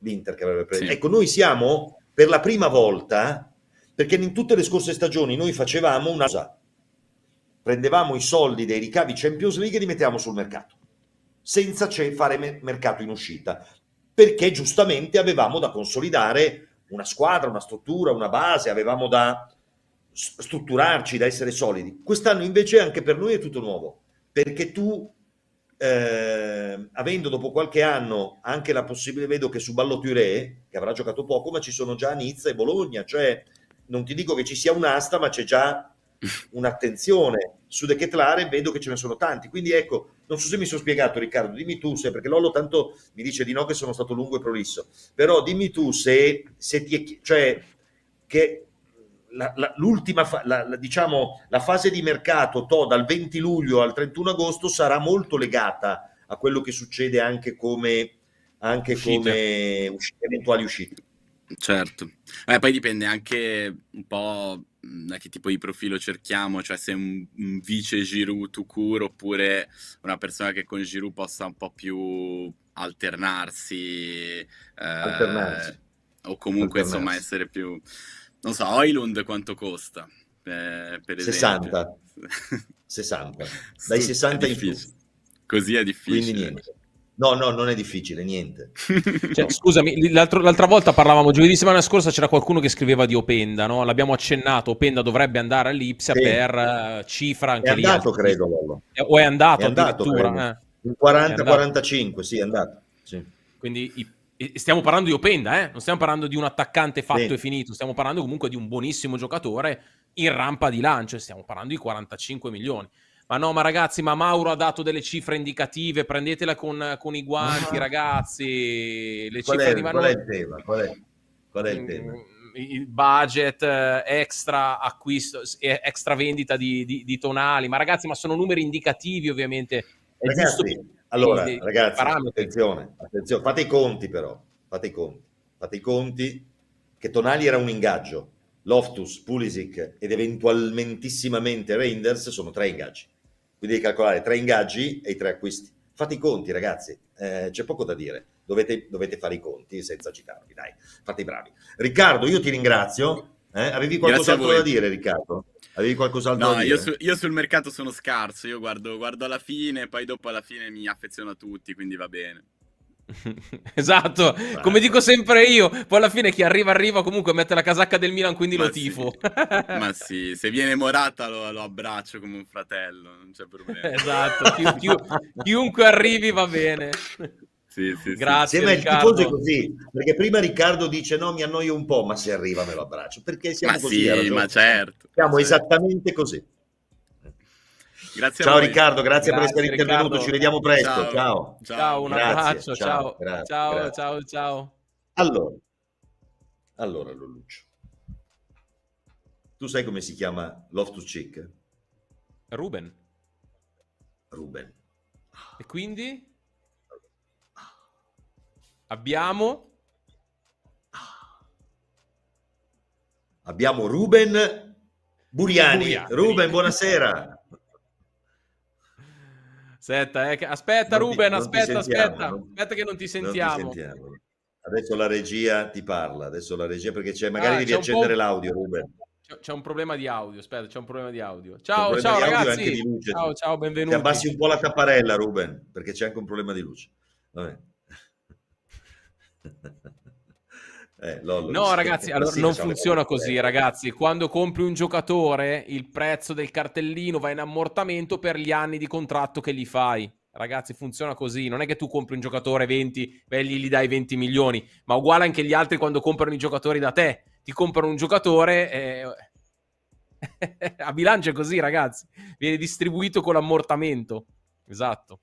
l'Inter che avrebbe preso. Sì. Ecco, noi siamo per la prima volta, perché in tutte le scorse stagioni noi facevamo una cosa prendevamo i soldi dei ricavi Champions League e li mettevamo sul mercato, senza fare mercato in uscita, perché giustamente avevamo da consolidare una squadra, una struttura, una base, avevamo da strutturarci, da essere solidi. Quest'anno invece anche per noi è tutto nuovo, perché tu, eh, avendo dopo qualche anno anche la possibilità, vedo che su Ballo Balloturé, che avrà giocato poco, ma ci sono già Nizza e Bologna, cioè non ti dico che ci sia un'asta, ma c'è già un'attenzione su Decathlon vedo che ce ne sono tanti. Quindi ecco, non so se mi sono spiegato Riccardo, dimmi tu se, perché Lollo tanto mi dice di no che sono stato lungo e prolisso, però dimmi tu se, se ti è, cioè, che la, la, l'ultima, fa, la, la, diciamo, la fase di mercato to, dal 20 luglio al 31 agosto sarà molto legata a quello che succede anche come, anche uscite. come uscite, eventuali uscite. Certo, eh, poi dipende anche un po' mhmm, da che tipo di profilo cerchiamo, cioè se un, un vice Giroud to cure oppure una persona che con Giroud possa un po' più alternarsi, eh, alternarsi. o comunque alternarsi. insomma essere più... Non so, Oilund quanto costa? Eh, per 60. 60. Dai 60 in più. Così è difficile. Quindi niente. No, no, non è difficile, niente. Cioè, no. Scusami, l'altra volta parlavamo, giovedì settimana scorsa c'era qualcuno che scriveva di Openda, no? L'abbiamo accennato, Openda dovrebbe andare all'Ipsia sì. per uh, cifra anche è lì. Andato, eh. credo, Lollo. Eh, o è andato, è andato eh. In 40-45, sì, è andato. Sì. Quindi i stiamo parlando di Openda, eh? non stiamo parlando di un attaccante fatto sì. e finito, stiamo parlando comunque di un buonissimo giocatore in rampa di lancio, stiamo parlando di 45 milioni ma no, ma ragazzi, ma Mauro ha dato delle cifre indicative, prendetela con, con i guanti, ah. ragazzi. Le qual, cifre è, di Manu... qual è il tema? Qual è, qual è il mm, tema? il budget eh, extra acquisto, e extra vendita di, di, di, tonali. Ma ragazzi, ma sono numeri indicativi, ovviamente. È ragazzi, giusto... allora, dei, ragazzi, attenzione, attenzione, fate i conti però, fate i conti, fate i conti che Tonali era un ingaggio, Loftus, Pulisic ed eventualmente Reinders sono tre ingaggi. Quindi devi calcolare tre ingaggi e i tre acquisti. Fate i conti, ragazzi, eh, c'è poco da dire. Dovete, dovete, fare i conti senza agitarvi, dai, fate i bravi. Riccardo, io ti ringrazio. Eh, avevi qualcos'altro da dire, Riccardo? Avevi qualcos'altro no, da dire? Io, su, io sul mercato sono scarso, io guardo, guardo alla fine, poi dopo alla fine mi affeziono a tutti, quindi va bene. esatto, Beh. come dico sempre io, poi alla fine chi arriva arriva comunque mette la casacca del Milan, quindi Ma lo sì. tifo. Ma sì, se viene Morata lo, lo, abbraccio come un fratello, non c'è problema. esatto, chi, chi, chiunque arrivi va bene. Sì, sì, Grazie. Sì, ma il tifoso è così, perché prima Riccardo dice no, mi annoio un po', ma se arriva me lo abbraccio, perché siamo ma così. Sì, ma certo. Siamo certo. esattamente così. Grazie ciao Riccardo, grazie, grazie per essere Riccardo. intervenuto, ci vediamo presto. Ciao, ciao. ciao, ciao un grazie, abbraccio, ciao, ciao, ciao, ciao, ciao. Allora, allora Lolluccio, tu sai come si chiama Loftus Cheek? Ruben. Ruben. E quindi? Abbiamo... Abbiamo Ruben Buriani. Buriani. Ruben, buonasera. Aspetta, eh, aspetta non Ruben, aspetta, aspetta, aspetta che non ti sentiamo. Non ti sentiamo. Adesso la regia ti parla, adesso la regia perché c'è, magari ah, devi c'è accendere l'audio Ruben. C'è un problema di audio, aspetta, c'è un problema di audio. Ciao, ciao ragazzi. Luce, ciao, ciao, benvenuti. Ti abbassi un po' la tapparella Ruben, perché c'è anche un problema di luce. Vabbè. Eh, no, ragazzi, allora non funziona così, eh. ragazzi. Quando compri un giocatore, il prezzo del cartellino va in ammortamento per gli anni di contratto che gli fai. Ragazzi, funziona così. Non è che tu compri un giocatore 20, e gli dai 20 milioni, ma uguale anche gli altri quando comprano i giocatori da te. Ti comprano un giocatore. Eh... A bilancio è così, ragazzi. Viene distribuito con l'ammortamento. Esatto.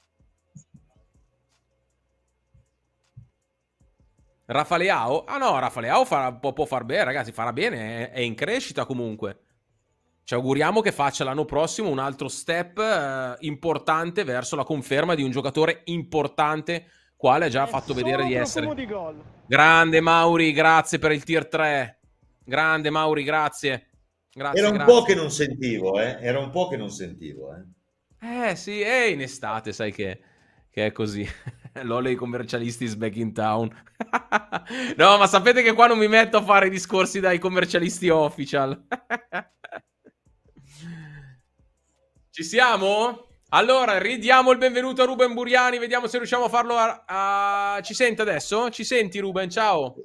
Rafaleao? Ah no, Rafaleao può, può far bene, ragazzi, farà bene, è, è, in crescita comunque. Ci auguriamo che faccia l'anno prossimo un altro step eh, importante verso la conferma di un giocatore importante quale ha già è fatto vedere di essere. Di grande Mauri, grazie per il tier 3. Grande Mauri, grazie. grazie Era un grazie. po' che non sentivo, eh. Era un po' che non sentivo, eh. Eh sì, e eh, in estate sai che, che è così. LOL i commercialisti is back in town. no, ma sapete che qua non mi metto a fare i discorsi dai commercialisti official. Ci siamo? Allora, ridiamo il benvenuto a Ruben Buriani, vediamo se riusciamo a farlo a... a... Ci sente adesso? Ci senti Ruben? Ciao.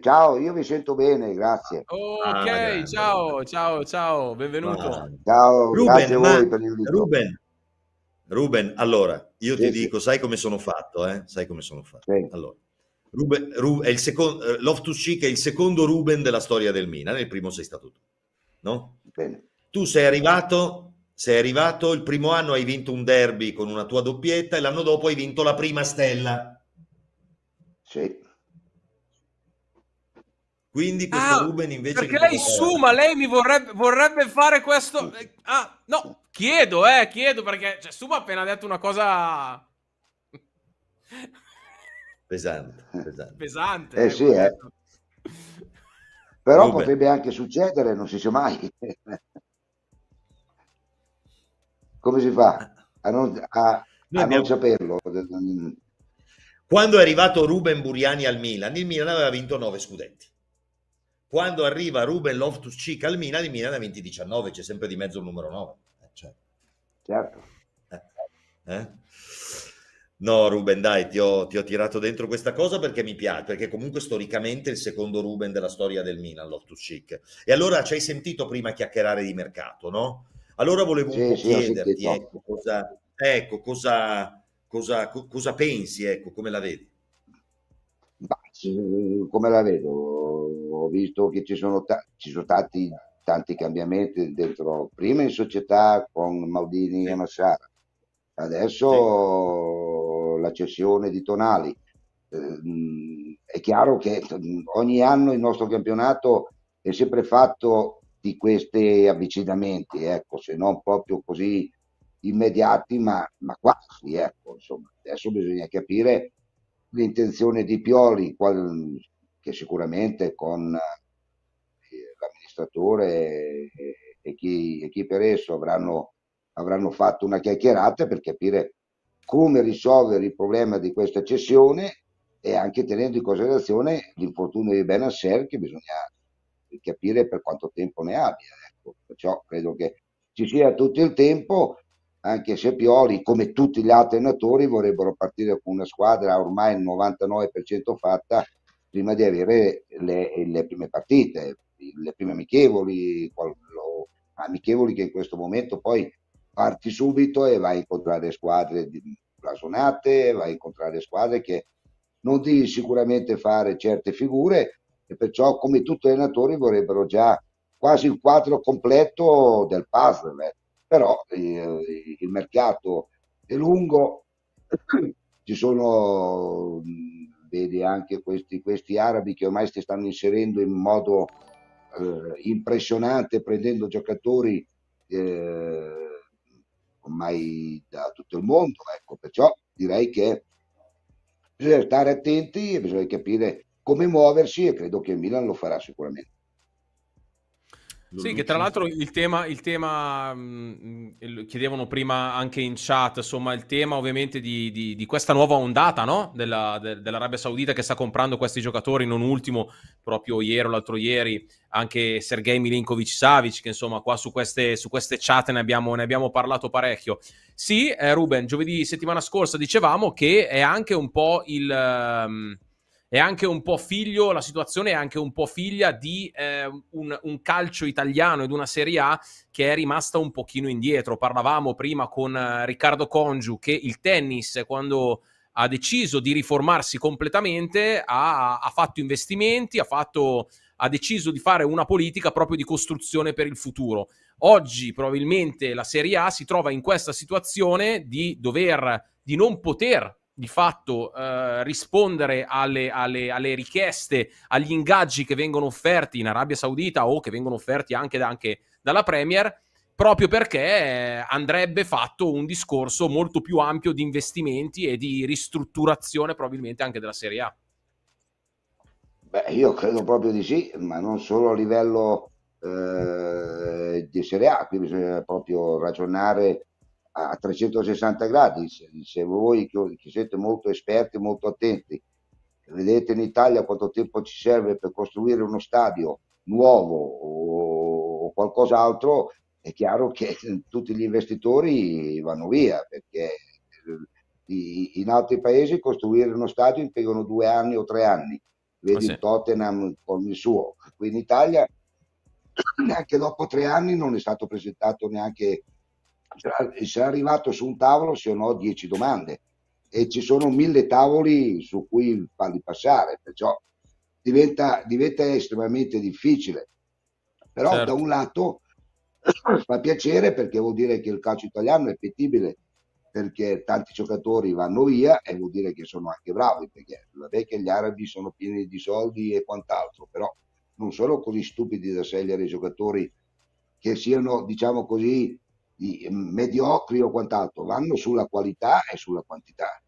Ciao, io mi sento bene, grazie. Ok, ah, ciao, ciao, ciao, benvenuto. Ciao, Ruben, grazie a voi per l'invito. Ruben, Ruben, allora, io sì, ti sì. dico, sai come sono fatto, eh? Sai come sono fatto. Sì. Allora, Ruben, Ruben, è il secondo, uh, eh, Loftus Cheek è il secondo Ruben della storia del Milan, il primo sei stato tu, no? Bene. Tu sei arrivato, sei arrivato, il primo anno hai vinto un derby con una tua doppietta e l'anno dopo hai vinto la prima stella. Sì. Quindi ah, questo ah, Ruben invece... Perché lei suma, lei mi vorrebbe, vorrebbe fare questo... Eh, ah, no, chiedo, eh, chiedo, perché cioè, Suma ha appena detto una cosa... Pesante, eh, pesante. pesante eh, eh sì, eh. Però Ruben. potrebbe anche succedere, non si sa mai. Come si fa a non, a, a abbiamo... non saperlo? Mm. Quando è arrivato Ruben Buriani al Milan, il Milan aveva vinto nove scudetti quando arriva Ruben Loftus-Cheek al Milan, il Milan è 20-19, c'è sempre di mezzo il numero 9. Eh, cioè. Certo. Eh. Eh? No, Ruben, dai, ti ho, ti ho, tirato dentro questa cosa perché mi piace, perché comunque storicamente è il secondo Ruben della storia del Milan, Loftus-Cheek. E allora ci hai sentito prima chiacchierare di mercato, no? Allora volevo un sì, chiederti, ecco, cosa, ecco cosa, cosa, cosa, pensi, ecco, come la vedi? Bah, come la vedo? ho visto che ci sono, ta- ci sono stati tanti cambiamenti dentro, prima in società con Maldini sì. e Massara, adesso sì. la cessione di Tonali. Eh, è chiaro che ogni anno il nostro campionato è sempre fatto di questi avvicinamenti, ecco, se non proprio così immediati, ma, ma quasi. Ecco, insomma. Adesso bisogna capire l'intenzione di Pioli, qual, che sicuramente con eh, l'amministratore e chi, e chi per esso avranno, avranno fatto una chiacchierata per capire come risolvere il problema di questa cessione e anche tenendo in considerazione l'infortunio di Benasser che bisogna capire per quanto tempo ne abbia. Ecco. Perciò credo che ci sia tutto il tempo, anche se Pioli, come tutti gli altri allenatori, vorrebbero partire con una squadra ormai 99% fatta prima di avere le, le prime partite, le prime amichevoli, quello, amichevoli che in questo momento poi parti subito e vai a incontrare squadre blasonate, vai a incontrare squadre che non devi sicuramente fare certe figure e perciò come tutti gli allenatori vorrebbero già quasi il quadro completo del puzzle, eh. però eh, il mercato è lungo, ci sono vedi anche questi, questi arabi che ormai si stanno inserendo in modo eh, impressionante, prendendo giocatori eh, ormai da tutto il mondo. Ecco, perciò direi che bisogna stare attenti e bisogna capire come muoversi e credo che Milan lo farà sicuramente. Sì, che tra l'altro il tema, il tema mh, chiedevano prima anche in chat, insomma, il tema ovviamente di, di, di questa nuova ondata no? Della, de, dell'Arabia Saudita che sta comprando questi giocatori, non ultimo proprio ieri o l'altro ieri, anche Sergei Milinkovic Savic, che insomma qua su queste, su queste chat ne abbiamo, ne abbiamo, parlato parecchio. Sì, eh, Ruben, giovedì settimana scorsa dicevamo che è anche un po' il... Um, è anche un po' figlio, la situazione è anche un po' figlia di eh, un, un, calcio italiano ed una Serie A che è rimasta un pochino indietro. Parlavamo prima con eh, Riccardo Congiu che il tennis, quando ha deciso di riformarsi completamente, ha, ha fatto investimenti, ha, fatto, ha deciso di fare una politica proprio di costruzione per il futuro. Oggi probabilmente la Serie A si trova in questa situazione di dover, di non poter di fatto eh, rispondere alle, alle, alle, richieste, agli ingaggi che vengono offerti in Arabia Saudita o che vengono offerti anche, da, anche dalla Premier, proprio perché eh, andrebbe fatto un discorso molto più ampio di investimenti e di ristrutturazione probabilmente anche della Serie A. Beh, io credo proprio di sì, ma non solo a livello eh, di Serie A, qui bisogna proprio ragionare a 360 gradi, se, se voi che, siete molto esperti, molto attenti, vedete in Italia quanto tempo ci serve per costruire uno stadio nuovo o qualcos'altro, è chiaro che tutti gli investitori vanno via perché eh, in altri paesi costruire uno stadio impiegano due anni o tre anni, vedi oh, sì. Tottenham con il suo, qui in Italia neanche dopo tre anni non è stato presentato neanche se è arrivato su un tavolo se no 10 domande e ci sono mille tavoli su cui farli passare, perciò diventa, diventa estremamente difficile. Però certo. da un lato fa piacere perché vuol dire che il calcio italiano è appetibile perché tanti giocatori vanno via e vuol dire che sono anche bravi perché vabbè che gli arabi sono pieni di soldi e quant'altro però non sono così stupidi da scegliere i giocatori che siano diciamo così di mm, mediocri o quant'altro, vanno sulla qualità e sulla quantità.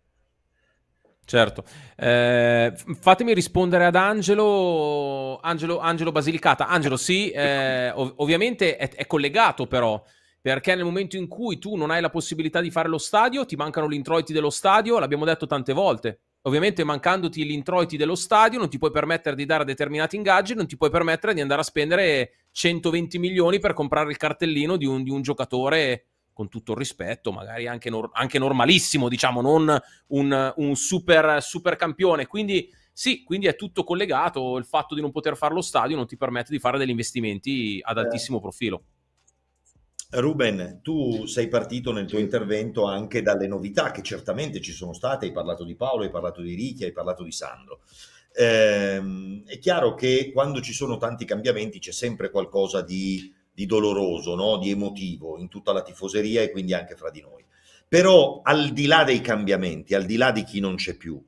Certo, eh, fatemi rispondere ad Angelo, Angelo, Angelo Basilicata. Angelo, sì, eh, ov ovviamente è, è collegato però, perché nel momento in cui tu non hai la possibilità di fare lo stadio, ti mancano gli introiti dello stadio, l'abbiamo detto tante volte. Ovviamente mancandoti gli introiti dello stadio non ti puoi permettere di dare determinati ingaggi, non ti puoi permettere di andare a spendere 120 milioni per comprare il cartellino di un, di un giocatore con tutto il rispetto, magari anche, nor- anche normalissimo, diciamo, non un, un super, super campione. Quindi sì, quindi è tutto collegato, il fatto di non poter fare lo stadio non ti permette di fare degli investimenti ad eh. altissimo profilo. Ruben, tu sei partito nel tuo intervento anche dalle novità che certamente ci sono state, hai parlato di Paolo, hai parlato di Ricchi, hai parlato di Sandro. Eh, è chiaro che quando ci sono tanti cambiamenti c'è sempre qualcosa di, di doloroso, no? di emotivo in tutta la tifoseria e quindi anche fra di noi. Però al di là dei cambiamenti, al di là di chi non c'è più,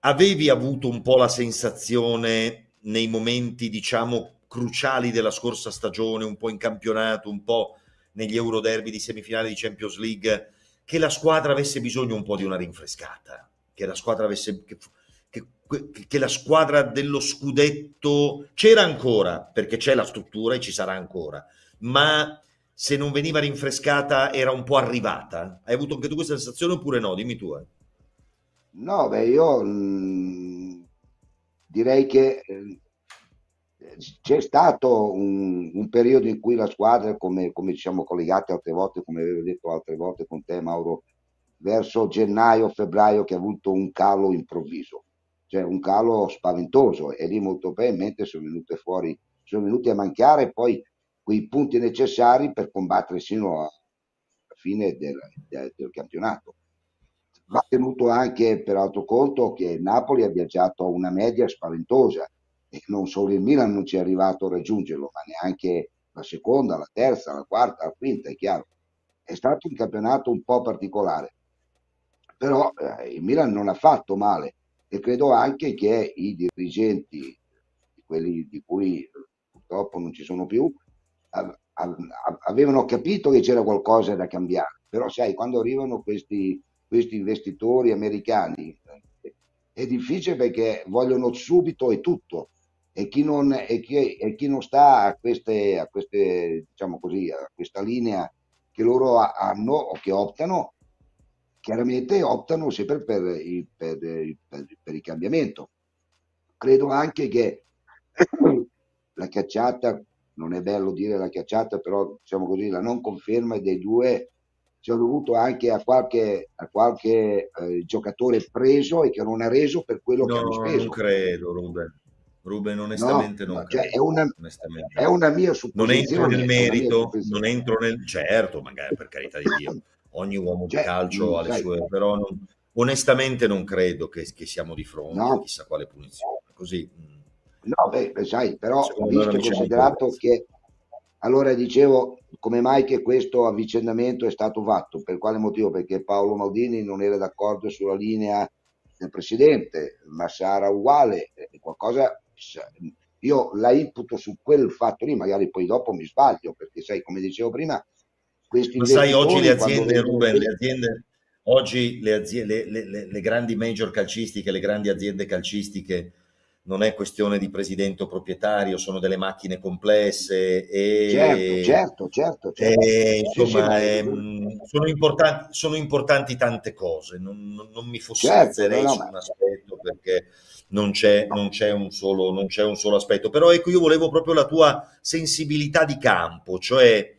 avevi avuto un po' la sensazione nei momenti, diciamo, cruciali della scorsa stagione, un po' in campionato, un po' negli Euroderby di semifinale di Champions League, che la squadra avesse bisogno un po' di una rinfrescata, che la squadra avesse... Che, che, che la squadra dello scudetto c'era ancora, perché c'è la struttura e ci sarà ancora, ma se non veniva rinfrescata era un po' arrivata. Hai avuto anche tu questa sensazione oppure no? Dimmi tu. Eh. No, beh, io mh, mm, direi che eh, c'è stato un, un, periodo in cui la squadra, come, come ci siamo collegati altre volte, come avevo detto altre volte con te Mauro, verso gennaio-febbraio che ha avuto un calo improvviso, cioè un calo spaventoso e lì molto probabilmente sono venute fuori, sono venuti a mancare poi quei punti necessari per combattere sino alla fine del, del, del campionato. Va tenuto anche peraltro conto che Napoli ha viaggiato a una media spaventosa, e non solo il Milan non ci è arrivato a raggiungerlo, ma neanche la seconda, la terza, la quarta, la quinta, è chiaro. È stato un campionato un po' particolare, però eh, il Milan non ha fatto male e credo anche che i dirigenti, quelli di cui purtroppo non ci sono più, avevano capito che c'era qualcosa da cambiare, però sai, quando arrivano questi, questi investitori americani eh, è difficile perché vogliono subito e tutto e chi non, e chi, e chi non sta a, queste, a, queste, diciamo così, a questa linea che loro hanno o che optano, chiaramente optano sempre per il, per, per, per il cambiamento. Credo anche che la cacciata, non è bello dire la cacciata, però diciamo così, la non conferma dei due sia dovuto anche a qualche, a qualche eh, giocatore preso e che non ha reso per quello no, che hanno speso. Non credo, Ruben. Ruben, onestamente no, non cioè credo, è, una, onestamente. è una mia supposizione. Non entro nel merito, non entro nel... Certo, magari per carità di Dio, ogni uomo cioè, di calcio mm, ha le sue... però non, onestamente non credo che, che siamo di fronte no. a chissà quale punizione. Così... Mm. No, beh, sai, però Secondo visto e diciamo considerato che... Allora dicevo, come mai che questo avvicendamento è stato fatto? Per quale motivo? Perché Paolo Maldini non era d'accordo sulla linea del presidente, ma sarà uguale, eh, qualcosa cioè, io la imputo su quel fatto lì, magari poi dopo mi sbaglio, perché sai, come dicevo prima, questi... Ma sai, oggi le aziende, Ruben, le aziende, oggi le, aziende, le, le, le grandi major calcistiche, le grandi aziende calcistiche non è questione di presidente o proprietario, sono delle macchine complesse. E, certo, certo, certo. certo. E, eh, insomma, è, ehm, sono, importanti, sono, importanti, tante cose, non, non mi fossilizzerei certo, no, su un aspetto perché non c'è, non, c'è un solo, non c'è, un solo, aspetto. Però ecco, io volevo proprio la tua sensibilità di campo, cioè...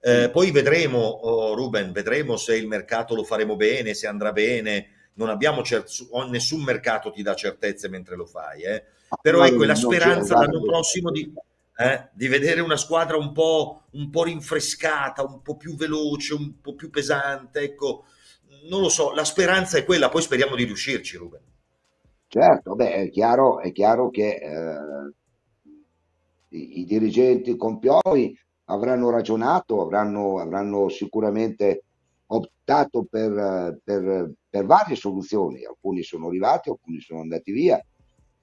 Eh, poi vedremo, oh, Ruben, vedremo se il mercato lo faremo bene, se andrà bene, non abbiamo certo, nessun mercato ti dà certezze mentre lo fai, eh. Ah, però ecco, è la speranza l'anno prossimo di, certo. eh, di, vedere una squadra un po', un po' rinfrescata, un po' più veloce, un po' più pesante, ecco, non lo so, la speranza è quella, poi speriamo di riuscirci, Ruben. Certo, beh, è chiaro, è chiaro che eh, i, i, dirigenti con Pioli avranno ragionato, avranno, avranno sicuramente optato per, per, per varie soluzioni, alcuni sono arrivati, alcuni sono andati via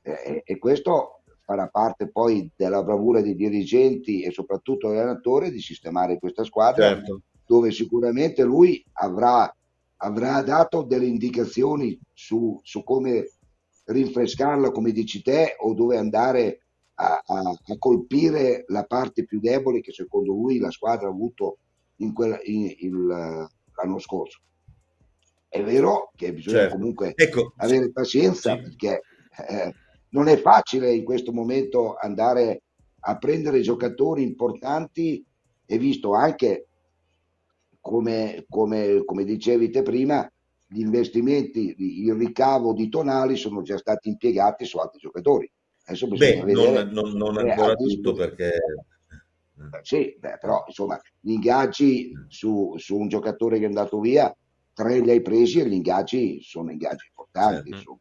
eh, e questo farà parte poi della bravura dei dirigenti e soprattutto dell'allenatore di sistemare questa squadra certo. dove sicuramente lui avrà, avrà dato delle indicazioni su, su, come rinfrescarla come dici te o dove andare a, a, a, colpire la parte più debole che secondo lui la squadra ha avuto in quella, in, in, l'anno scorso. È vero che bisogna certo. comunque ecco. avere pazienza sì. perché eh, non è facile in questo momento andare a prendere giocatori importanti e visto anche come, come, come dicevi te prima gli investimenti, il ricavo di Tonali sono già stati impiegati su altri giocatori. Adesso bisogna beh, vedere. Non, non, non eh, ancora tutto perché. Eh, sì, beh, però insomma, gli ingaggi mm. su, su, un giocatore che è andato via tre li hai presi e gli ingaggi sono ingaggi importanti. Certo.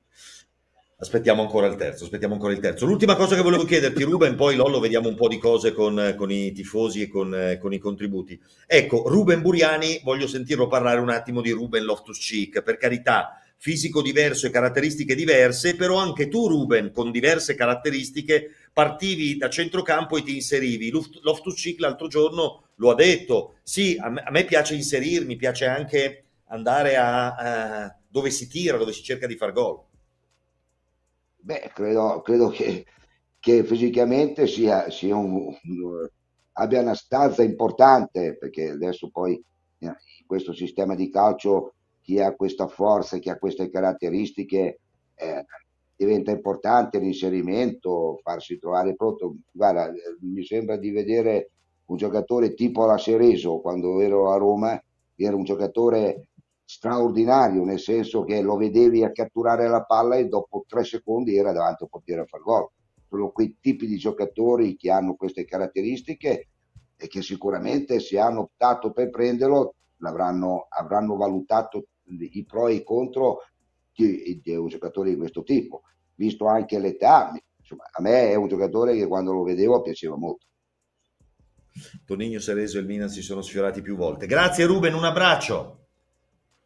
Aspettiamo ancora il terzo, aspettiamo ancora il terzo. L'ultima cosa che volevo chiederti, Ruben, poi Lollo vediamo un po' di cose con, con i tifosi e con, eh, con, i contributi. Ecco, Ruben Buriani, voglio sentirlo parlare un attimo di Ruben Loftus-Cheek, per carità, fisico diverso e caratteristiche diverse, però anche tu, Ruben, con diverse caratteristiche, partivi da centrocampo e ti inserivi. Loftus-Cheek l'altro giorno lo ha detto, sì, a me, a me piace inserirmi, piace anche andare a eh, dove si tira, dove si cerca di far gol? Beh, credo, credo che, che, fisicamente sia, sia un, un, abbia una stanza importante, perché adesso poi eh, in questo sistema di calcio chi ha questa forza, chi ha queste caratteristiche, eh, diventa importante l'inserimento, farsi trovare pronto. Guarda, mi sembra di vedere un giocatore tipo la Sereso quando ero a Roma, era un giocatore straordinario, nel senso che lo vedevi a catturare la palla e dopo tre secondi era davanti al portiere a far gol. Sono quei tipi di giocatori che hanno queste caratteristiche e che sicuramente se hanno optato per prenderlo avranno valutato i pro e i contro di, di un giocatore di questo tipo, visto anche l'età. Insomma, a me è un giocatore che quando lo vedevo piaceva molto. Tonigno, Sereso e il Milan si sono sfiorati più volte. Grazie Ruben, un abbraccio.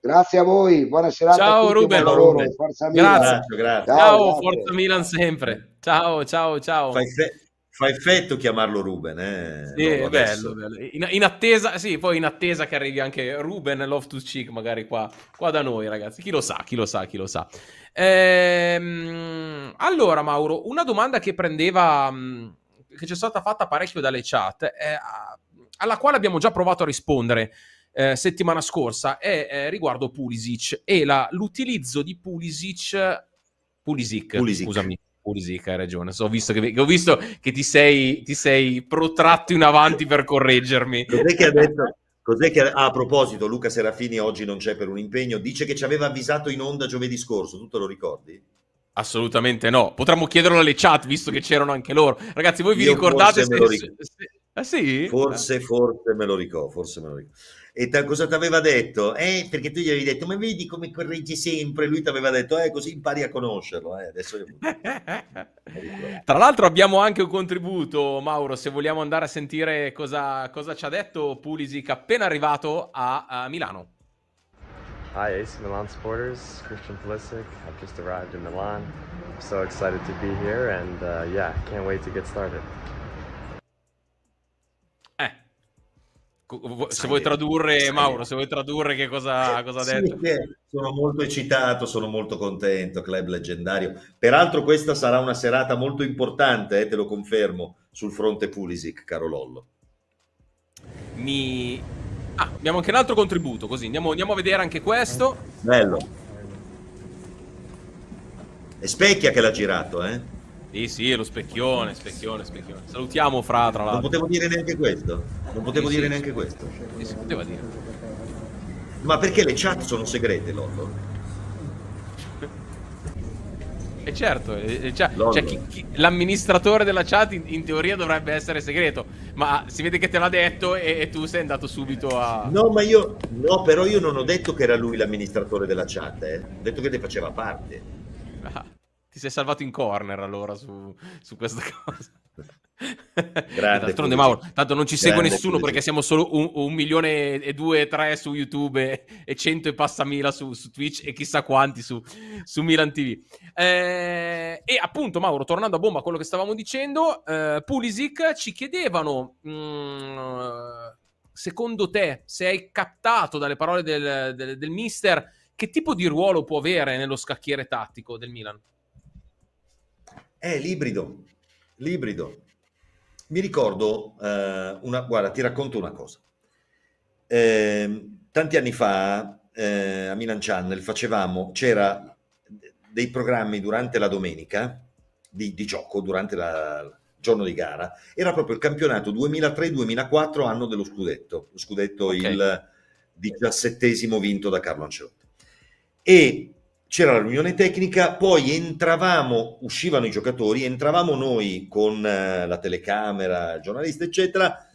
Grazie a voi, buona serata. Ciao Ruben, Ruben. Forza Milan. Grazie, grazie. Ciao, ciao grazie. Forza Milan sempre. Ciao, ciao, ciao. Fai fe- fa effetto chiamarlo Ruben. Eh. Sì, è bello, bello. In, in, attesa, sì, poi in attesa che arrivi anche Ruben Love to Cheek, magari qua, qua, da noi, ragazzi. Chi lo sa, chi lo sa, chi lo sa. Ehm, allora, Mauro, una domanda che prendeva, mm, che ci è stata fatta parecchio dalle chat, eh, alla quale abbiamo già provato a rispondere. Eh, settimana scorsa è eh, riguardo Pulisic e la, l'utilizzo di Pulisic, Pulisic, Pulisic. scusami, Pulisic hai ragione. So, ho, visto che, ho visto che, ti, sei, ti sei protratto in avanti per correggermi. Cos'è che ha detto? Cos'è che, ah, a proposito, Luca Serafini oggi non c'è per un impegno, dice che ci aveva avvisato in onda giovedì scorso, tu te lo ricordi? Assolutamente no. Potremmo chiederlo alle chat, visto che c'erano anche loro. Ragazzi, voi vi Io ricordate? Forse se... me lo ricordo. Se... Ah, sì? Forse, forse me lo ricordo, forse me lo ricordo e ta, cosa ti aveva detto? Eh, perché tu gli avevi detto, ma vedi come correggi sempre, lui ti aveva detto, eh, così impari a conoscerlo. Eh. Adesso io... Tra l'altro abbiamo anche un contributo, Mauro, se vogliamo andare a sentire cosa, cosa ci ha detto Pulisic appena arrivato a, a Milano. Hi, AC Milan supporters. Christian Pulisic. I've just arrived in Milan. I'm so excited to be here, and uh, yeah, can't wait to get started. se vuoi tradurre, Mauro, se vuoi tradurre che cosa, cosa ha detto. Sì, sono molto eccitato, sono molto contento, club leggendario. Peraltro questa sarà una serata molto importante, eh, te lo confermo, sul fronte Pulisic, caro Lollo. Mi... Ah, abbiamo anche un altro contributo, così andiamo, andiamo a vedere anche questo. Bello. È Specchia che l'ha girato, eh? Sì, sì, lo specchione, specchione, specchione. Salutiamo Fra, tra l'altro. Non potevo dire neanche questo. Non potevo sì, dire sì, neanche questo. Sì, si poteva dire. Ma perché le chat sono segrete, Lollo? E eh, certo, eh, eh, cioè, cioè l'amministratore della chat in, in, teoria dovrebbe essere segreto, ma si vede che te l'ha detto e, e, tu sei andato subito a... No, ma io... No, però io non ho detto che era lui l'amministratore della chat, eh. ho detto che ne faceva parte. Ah ti sei salvato in corner allora su, su questa cosa. Grazie. D'altronde, Mauro, tanto non ci segue nessuno pubblico. perché siamo solo un, un, milione e due e tre su YouTube e, e cento e passa mila su, su, Twitch e chissà quanti su, su Milan TV. Eh, e appunto, Mauro, tornando a bomba a quello che stavamo dicendo, eh, Pulisic ci chiedevano... Mh, mm, secondo te, se hai captato dalle parole del, del, del mister, che tipo di ruolo può avere nello scacchiere tattico del Milan? È l'ibrido, l'ibrido. Mi ricordo, eh, una, guarda, ti racconto una cosa. Eh, tanti anni fa eh, a Milan Channel facevamo, c'era dei programmi durante la domenica di, di gioco, durante la, il giorno di gara, era proprio il campionato 2003-2004, anno dello scudetto, lo scudetto okay. il diciassettesimo vinto da Carlo Ancelotti. E c'era la riunione tecnica, poi entravamo, uscivano i giocatori, entravamo noi con eh, la telecamera, il giornalista, eccetera,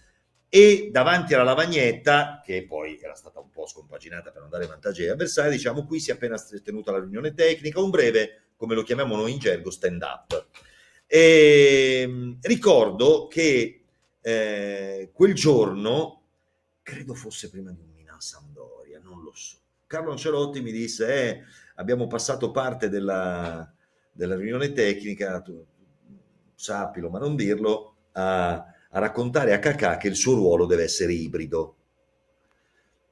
e davanti alla lavagnetta, che poi era stata un po' scompaginata per non dare vantaggi agli avversari, diciamo qui si è appena tenuta la riunione tecnica, un breve, come lo chiamiamo noi in gergo, stand up. E, ehm, ricordo che eh, quel giorno, credo fosse prima di un Milan Sampdoria, non lo so, Carlo Ancelotti mi disse... Eh, abbiamo passato parte della, della riunione tecnica, tu, sappilo ma non dirlo, a, a raccontare a Cacà che il suo ruolo deve essere ibrido.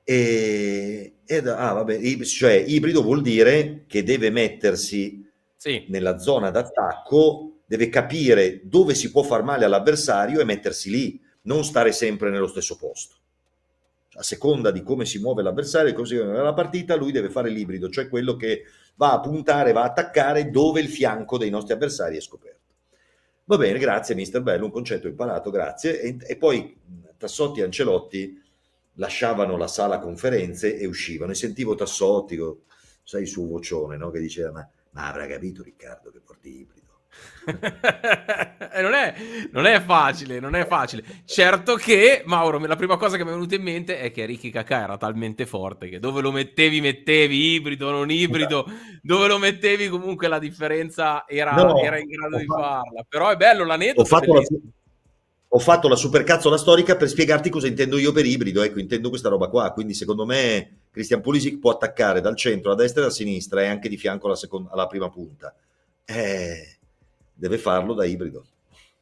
E, ed, ah, vabbè, cioè ibrido vuol dire che deve mettersi sì. nella zona d'attacco, deve capire dove si può far male all'avversario e mettersi lì, non stare sempre nello stesso posto a seconda di come si muove l'avversario, di come si muove la partita, lui deve fare l'ibrido, cioè quello che va a puntare, va a attaccare dove il fianco dei nostri avversari è scoperto. Va bene, grazie mister Bello, un concetto imparato, grazie. E, e poi Tassotti e Ancelotti lasciavano la sala conferenze e uscivano e sentivo Tassotti, sai il suo vocione, no? che diceva ma, ma avrà capito Riccardo che porti ibrido? non, è, non, è, facile, non è facile. Certo che, Mauro, la prima cosa che mi è venuta in mente è che Ricky Kakà era talmente forte che dove lo mettevi, mettevi ibrido, non ibrido, dove lo mettevi comunque la differenza era, no, era in grado di fatto, farla. Però è bello l'aneddoto. Ho fatto la, ho fatto la supercazzola storica per spiegarti cosa intendo io per ibrido, ecco, intendo questa roba qua, quindi secondo me Christian Pulisic può attaccare dal centro, a destra e a sinistra e anche di fianco alla, seconda, alla prima punta. Eh deve farlo da ibrido,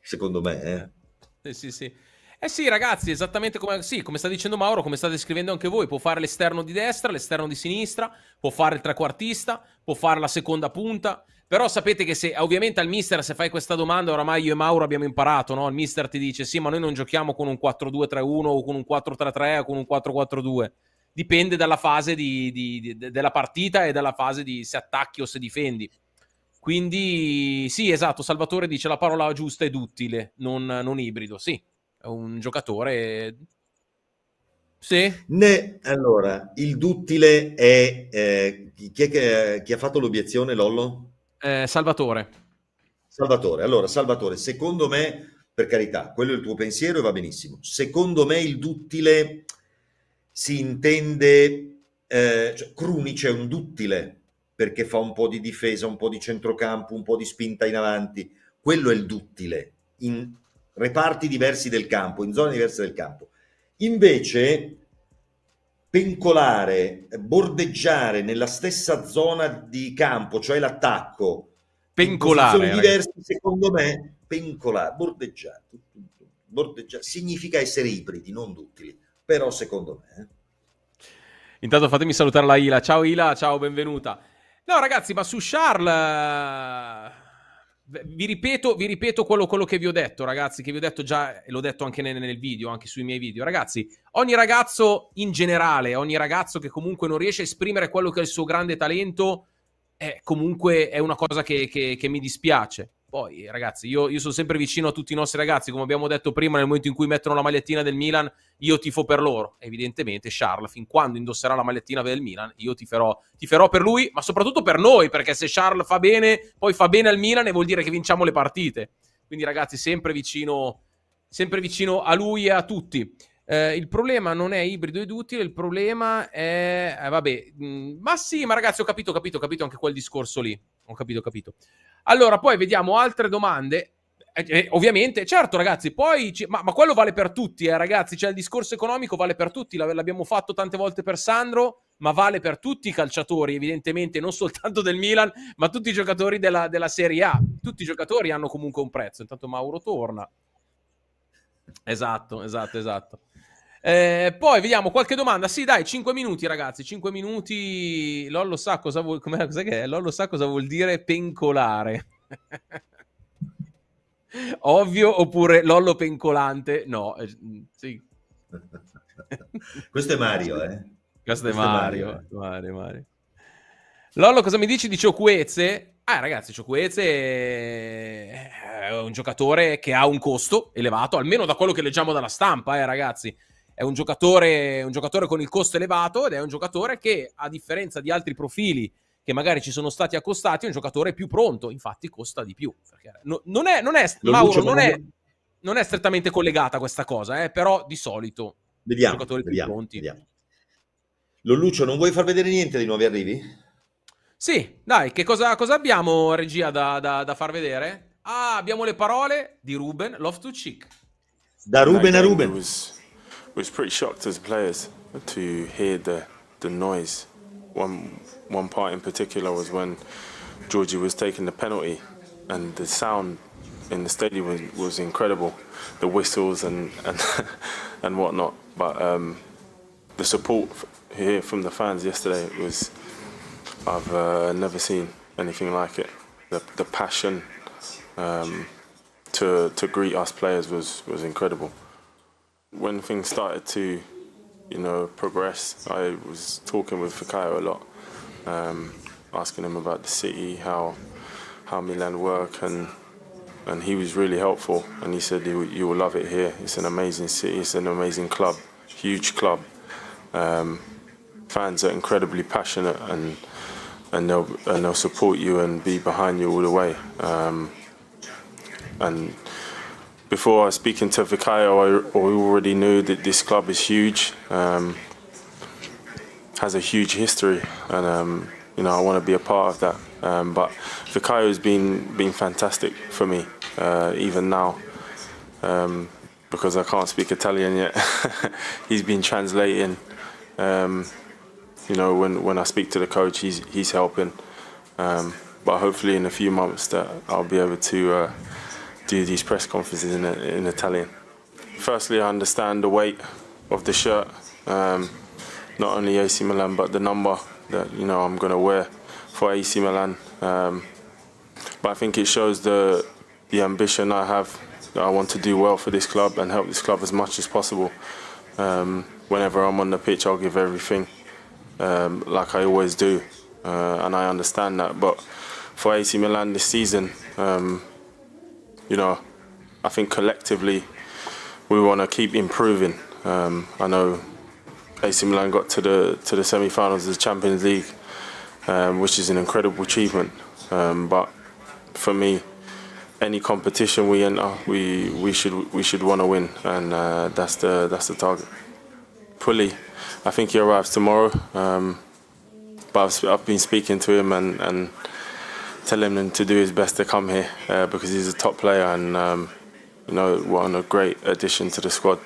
secondo me. Eh. Sì, sì, sì. Eh sì, ragazzi, esattamente come, sì, come, sta dicendo Mauro, come state scrivendo anche voi, può fare l'esterno di destra, l'esterno di sinistra, può fare il trequartista, può fare la seconda punta. Però sapete che se, ovviamente al mister, se fai questa domanda, oramai io e Mauro abbiamo imparato, no? Il mister ti dice, sì, ma noi non giochiamo con un 4-2-3-1 o con un 4-3-3 o con un 4-4-2. Dipende dalla fase di, di, di, della partita e dalla fase di se attacchi o se difendi. Quindi sì, esatto, Salvatore dice la parola giusta ed utile, non, non ibrido, sì, è un giocatore... Sì. Ne, allora, il duttile è... Eh, chi, è che, chi ha fatto l'obiezione, Lollo? Eh, Salvatore. Salvatore, allora, Salvatore, secondo me, per carità, quello è il tuo pensiero e va benissimo. Secondo me il duttile si intende... Eh, cioè, Crunic è un duttile, perché fa un po' di difesa, un po' di centrocampo, un po' di spinta in avanti. Quello è il duttile, in reparti diversi del campo, in zone diverse del campo. Invece, pencolare, bordeggiare nella stessa zona di campo, cioè l'attacco, pencolare, diversi, secondo me, pencolare, bordeggiare, bordeggiare, significa essere ibridi, non duttili, però secondo me. Eh. Intanto fatemi salutare la Ila. Ciao Ila, ciao, benvenuta. No, ragazzi, ma su Charles. Eh, vi ripeto, vi ripeto quello, quello, che vi ho detto, ragazzi, che vi ho detto già, e l'ho detto anche nel, nel, video, anche sui miei video. Ragazzi, ogni ragazzo in generale, ogni ragazzo che comunque non riesce a esprimere quello che è il suo grande talento, è, comunque è una cosa che, che, che mi dispiace. Poi, ragazzi, io, io, sono sempre vicino a tutti i nostri ragazzi, come abbiamo detto prima, nel momento in cui mettono la magliettina del Milan, io tifo per loro. Evidentemente, Charles, fin quando indosserà la magliettina del Milan, io tiferò, tiferò per lui, ma soprattutto per noi, perché se Charles fa bene, poi fa bene al Milan e vuol dire che vinciamo le partite. Quindi, ragazzi, sempre vicino sempre vicino a lui e a tutti. Eh, il problema non è ibrido ed utile, il problema è... Eh, vabbè, mh, mm, ma sì, ma ragazzi ho capito, ho capito, ho capito anche quel discorso lì. Ho capito, ho capito. Allora, poi vediamo altre domande. Eh, eh ovviamente, certo ragazzi, poi... Ci... Ma, ma, quello vale per tutti, eh, ragazzi. Cioè il discorso economico vale per tutti. L'abbiamo fatto tante volte per Sandro ma vale per tutti i calciatori, evidentemente, non soltanto del Milan, ma tutti i giocatori della, della, Serie A. Tutti i giocatori hanno comunque un prezzo. Intanto Mauro torna. Esatto, esatto, esatto. Eh, poi vediamo qualche domanda. Sì, dai, 5 minuti, ragazzi. 5 minuti. Lollo sa cosa vuol, Lollo sa cosa vuol dire pencolare. Ovvio oppure Lollo pencolante? No, eh, sì. Questo è Mario, eh. Questo, Questo è Mario. Mario, eh. Mario, Mario. Lollo, cosa mi dici di Ciocquezze? Ah, ragazzi, Ciocquezze è un giocatore che ha un costo elevato, almeno da quello che leggiamo dalla stampa, eh, ragazzi è un giocatore, un giocatore con il costo elevato ed è un giocatore che, a differenza di altri profili che magari ci sono stati accostati, è un giocatore più pronto, infatti costa di più. non è, non è, Mauro, non è, non è, strettamente collegata questa cosa, eh, però di solito vediamo, giocatori vediamo, più pronti. Vediamo. Lolluccio, non vuoi far vedere niente dei nuovi arrivi? Sì, dai, che cosa, cosa abbiamo, regia, da, da, da, far vedere? Ah, abbiamo le parole di Ruben Love to cheek Da Ruben dai, a Ruben. Ruben. was pretty shocked as players to hear the, the noise. One, one part in particular was when Georgie was taking the penalty and the sound in the stadium was, was incredible, the whistles and, and, and whatnot. But um, the support here from the fans yesterday was, I've uh, never seen anything like it. The, the passion um, to, to greet us players was, was incredible. When things started to, you know, progress, I was talking with Fakayo a lot, um, asking him about the city, how how Milan work, and and he was really helpful. And he said, "You, you will love it here. It's an amazing city. It's an amazing club, huge club. Um, fans are incredibly passionate, and and they'll and they'll support you and be behind you all the way. Um, and before speaking to Vicayo, I, I, already knew that this club is huge, um, has a huge history, and um, you know I want to be a part of that. Um, but Vicayo has been been fantastic for me, uh, even now, um, because I can't speak Italian yet. he's been translating. Um, you know, when when I speak to the coach, he's he's helping. Um, but hopefully, in a few months, that I'll be able to. Uh, do these press conferences in, in Italian. Firstly, I understand the weight of the shirt, um, not only AC Milan, but the number that you know I'm going to wear for AC Milan. Um, but I think it shows the the ambition I have that I want to do well for this club and help this club as much as possible. Um, whenever I'm on the pitch, I'll give everything, um, like I always do, uh, and I understand that. But for AC Milan this season, um, you know, I think collectively we want to keep improving. Um, I know AC Milan got to the to the semi-finals of the Champions League, um, which is an incredible achievement. Um, but for me, any competition we enter, we we should we should want to win, and uh, that's the that's the target. Pulley, I think he arrives tomorrow, um, but I've, I've been speaking to him and and tell him to do his best to come here uh, because he's a top player and um, you know what a great addition to the squad.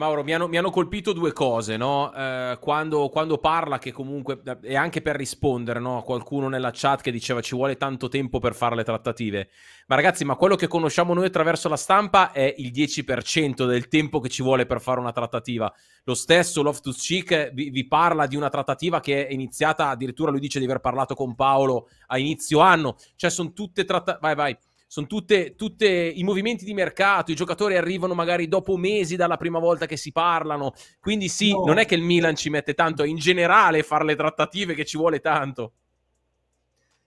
Mauro, mi hanno, mi hanno, colpito due cose, no? eh, quando, quando, parla, che comunque, eh, e anche per rispondere, no? A qualcuno nella chat che diceva ci vuole tanto tempo per fare le trattative. Ma ragazzi, ma quello che conosciamo noi attraverso la stampa è il 10% del tempo che ci vuole per fare una trattativa. Lo stesso Loftus Cheek eh, vi, vi parla di una trattativa che è iniziata, addirittura lui dice di aver parlato con Paolo a inizio anno. Cioè, sono tutte trattative... Vai, vai sono tutte, tutte, i movimenti di mercato, i giocatori arrivano magari dopo mesi dalla prima volta che si parlano, quindi sì, no. non è che il Milan ci mette tanto, è in generale fare le trattative che ci vuole tanto.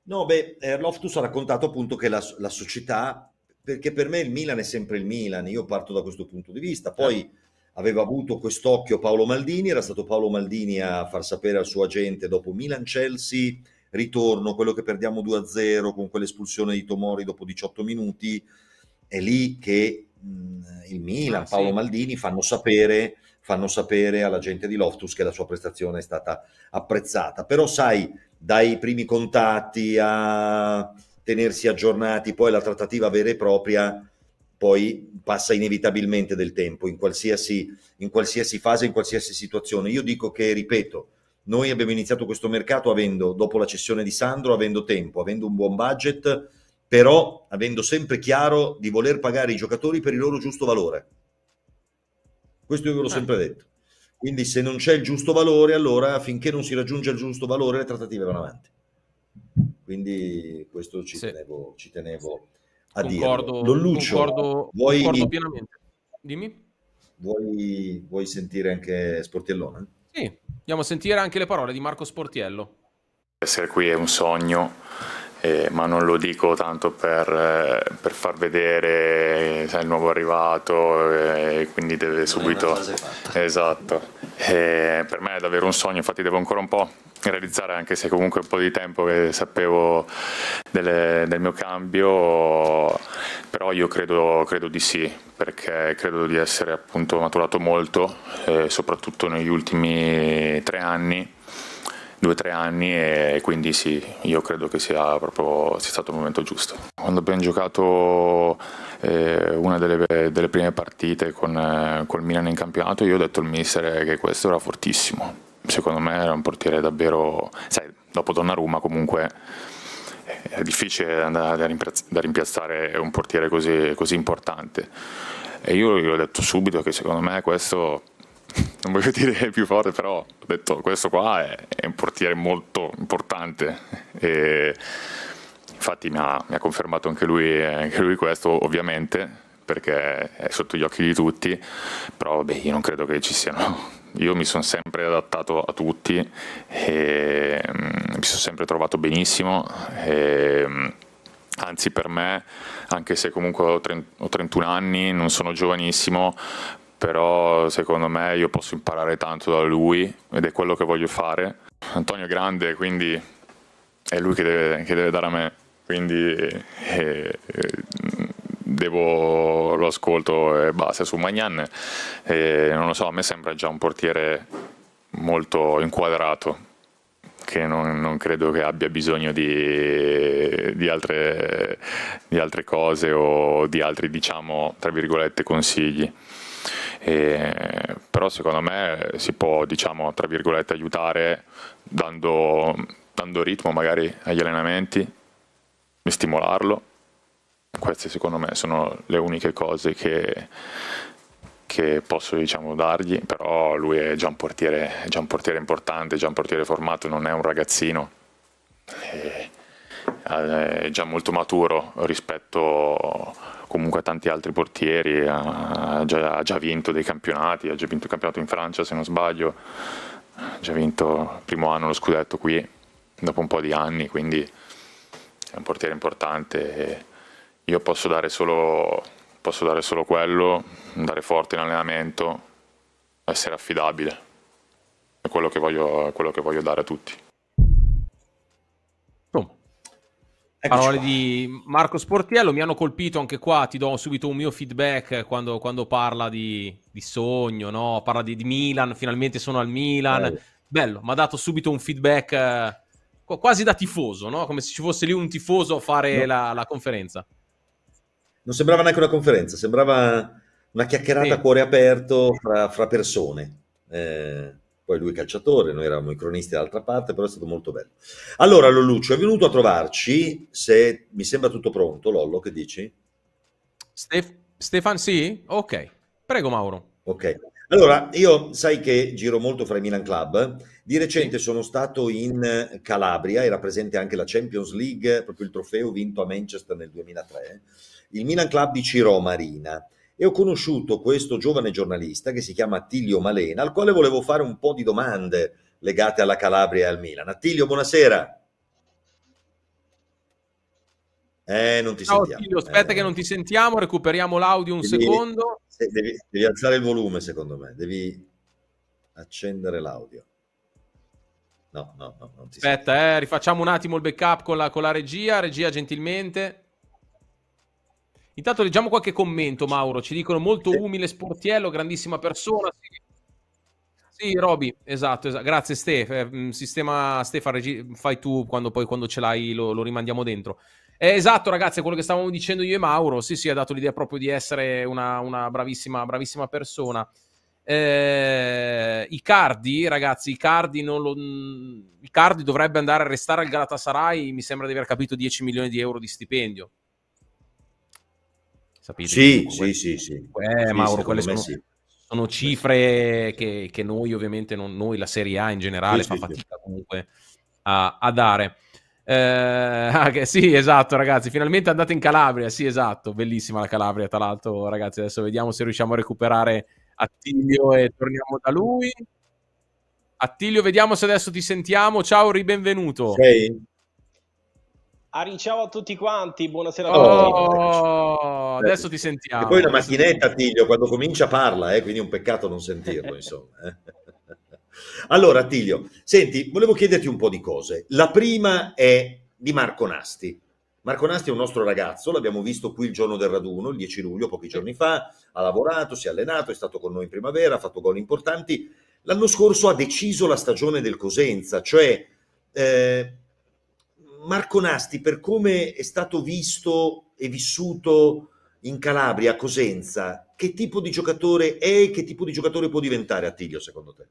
No, beh, eh, Loftus ha raccontato appunto che la, la, società, perché per me il Milan è sempre il Milan, io parto da questo punto di vista, certo. poi eh. aveva avuto quest'occhio Paolo Maldini, era stato Paolo Maldini a far sapere al suo agente dopo Milan-Chelsea ritorno, quello che perdiamo 2-0 con quell'espulsione di Tomori dopo 18 minuti, è lì che mh, il Milan, ah, Paolo sì. Maldini fanno sapere, fanno sapere alla gente di Loftus che la sua prestazione è stata apprezzata. Però sai, dai primi contatti a tenersi aggiornati, poi la trattativa vera e propria poi passa inevitabilmente del tempo in qualsiasi, in qualsiasi fase, in qualsiasi situazione. Io dico che, ripeto, noi abbiamo iniziato questo mercato avendo, dopo la cessione di Sandro, avendo tempo, avendo un buon budget, però avendo sempre chiaro di voler pagare i giocatori per il loro giusto valore. Questo io ve l'ho ah. sempre detto. Quindi se non c'è il giusto valore, allora finché non si raggiunge il giusto valore, le trattative vanno avanti. Quindi questo ci sì. tenevo, ci tenevo a dire. Don Lucio, concordo, vuoi, concordo pienamente. Dimmi. Vuoi, vuoi sentire anche Sportiellone? Sì, Andiamo a sentire anche le parole di Marco Sportiello. Essere qui è un sogno eh, ma non lo dico tanto per, eh, per far vedere sai, eh, il nuovo arrivato, eh, quindi deve non subito... Esatto, eh, per me è davvero un sogno, infatti devo ancora un po' realizzare anche se comunque un po' di tempo che sapevo delle, del mio cambio, però io credo, credo, di sì, perché credo di essere appunto maturato molto, eh, soprattutto negli ultimi tre anni due o tre anni e quindi sì, io credo che sia proprio sia stato il momento giusto. Quando abbiamo giocato eh, una delle, delle, prime partite con, eh, col Milan in campionato, io ho detto al mister che questo era fortissimo. Secondo me era un portiere davvero... Sai, dopo Donnarumma comunque eh, è difficile andare da rimpiazzare un portiere così, così importante. E io gli ho detto subito che secondo me questo non voglio dire più forte, però ho detto questo qua è, è un portiere molto importante. E infatti mi ha, mi ha confermato anche lui, anche lui questo, ovviamente perché è sotto gli occhi di tutti, però vabbè, io non credo che ci siano. Io mi sono sempre adattato a tutti, e, mm, mi sono sempre trovato benissimo. E, mm, anzi per me, anche se comunque ho, 31 anni, non sono giovanissimo, però secondo me io posso imparare tanto da lui ed è quello che voglio fare. Antonio è grande, quindi è lui che deve, che deve dare a me, quindi eh, eh, devo, lo ascolto e basta. Su Magnan, eh, non lo so, a me sembra già un portiere molto inquadrato, che non, non, credo che abbia bisogno di, di, altre, di altre cose o di altri, diciamo, tra virgolette, consigli. E, però secondo me si può, diciamo, tra virgolette, aiutare dando, dando ritmo magari agli allenamenti stimolarlo. Queste secondo me sono le uniche cose che, che posso diciamo, dargli, però lui è già un portiere, già un portiere importante, già un portiere formato, non è un ragazzino, eh, è già molto maturo rispetto comunque a tanti altri portieri, ha già, ha già vinto dei campionati, ha già vinto il campionato in Francia se non sbaglio, ha già vinto il primo anno lo scudetto qui dopo un po' di anni, quindi è un portiere importante. io posso dare, solo, posso dare solo quello, andare forte in allenamento, essere affidabile. È quello che voglio, quello che voglio dare a tutti. Ecco, Parole qua. di Marco Sportiello, mi hanno colpito anche qua, ti do subito un mio feedback eh, quando, quando parla di, di sogno, no? parla di, di, Milan, finalmente sono al Milan, bello, bello mi ha dato subito un feedback eh, quasi da tifoso, no? come se ci fosse lì un tifoso a fare no. la, la, conferenza. Non sembrava neanche una conferenza, sembrava una chiacchierata a sì. cuore aperto fra, fra persone. Eh poi lui calciatore, noi eravamo i cronisti dall'altra parte, però è stato molto bello. Allora, Lolluccio è venuto a trovarci, se mi sembra tutto pronto, Lollo, che dici? Stef- Stefan, sì? Ok, prego Mauro. Ok, allora io sai che giro molto fra i Milan Club, di recente sì. sono stato in Calabria, era presente anche la Champions League, proprio il trofeo vinto a Manchester nel 2003, il Milan Club di Ciro Marina e ho conosciuto questo giovane giornalista che si chiama Attilio Malena, al quale volevo fare un po' di domande legate alla Calabria e al Milan. Attilio, buonasera. Eh, non ti Ciao, sentiamo. Attilio, aspetta eh, che non ti sentiamo, recuperiamo l'audio un devi, secondo. Devi, devi alzare il volume, secondo me, devi accendere l'audio. No, no, no, non ti Aspetta, eh, rifacciamo un attimo il backup con la, con la regia, regia gentilmente. Intanto leggiamo qualche commento, Mauro. Ci dicono molto umile sportiello, grandissima persona. Sì, sì Roby, esatto, esatto. Grazie, Stef. Eh, mm, sistema Stefano, fai tu quando poi quando ce l'hai lo, lo rimandiamo dentro. Eh, esatto, ragazzi, quello che stavamo dicendo io e Mauro. Sì, sì, ha dato l'idea proprio di essere una, una bravissima, bravissima persona. Eh, Cardi, ragazzi, Icardi, non lo, mm, Icardi dovrebbe andare a restare al Galatasaray. Mi sembra di aver capito 10 milioni di euro di stipendio. Sapete? Sì, sì, sì, sì, eh, sì. Mauro, quelle sono, sì. sono cifre che, che, noi ovviamente, non, noi la Serie A in generale sì, fa fatica comunque a, a dare. Eh, ah, sì, esatto, ragazzi. Finalmente andate in Calabria. Sì, esatto, bellissima la Calabria. Tra l'altro, ragazzi, adesso vediamo se riusciamo a recuperare Attilio e torniamo da lui. Attilio, vediamo se adesso ti sentiamo. Ciao, ribenvenuto. Sì. Ari, ciao a tutti quanti, buonasera a oh, tutti. Oh, adesso ti sentiamo. E poi la mattinetta, Tiglio, quando comincia parla, eh, quindi è un peccato non sentirlo, insomma. Eh. Allora, Tiglio, senti, volevo chiederti un po' di cose. La prima è di Marco Nasti. Marco Nasti è un nostro ragazzo, l'abbiamo visto qui il giorno del raduno, il 10 luglio, pochi giorni fa, ha lavorato, si è allenato, è stato con noi in primavera, ha fatto gol importanti. L'anno scorso ha deciso la stagione del Cosenza, cioè... Eh, Marco Nasti, per come è stato visto e vissuto in Calabria, a Cosenza, che tipo di giocatore è e che tipo di giocatore può diventare Attilio, secondo te?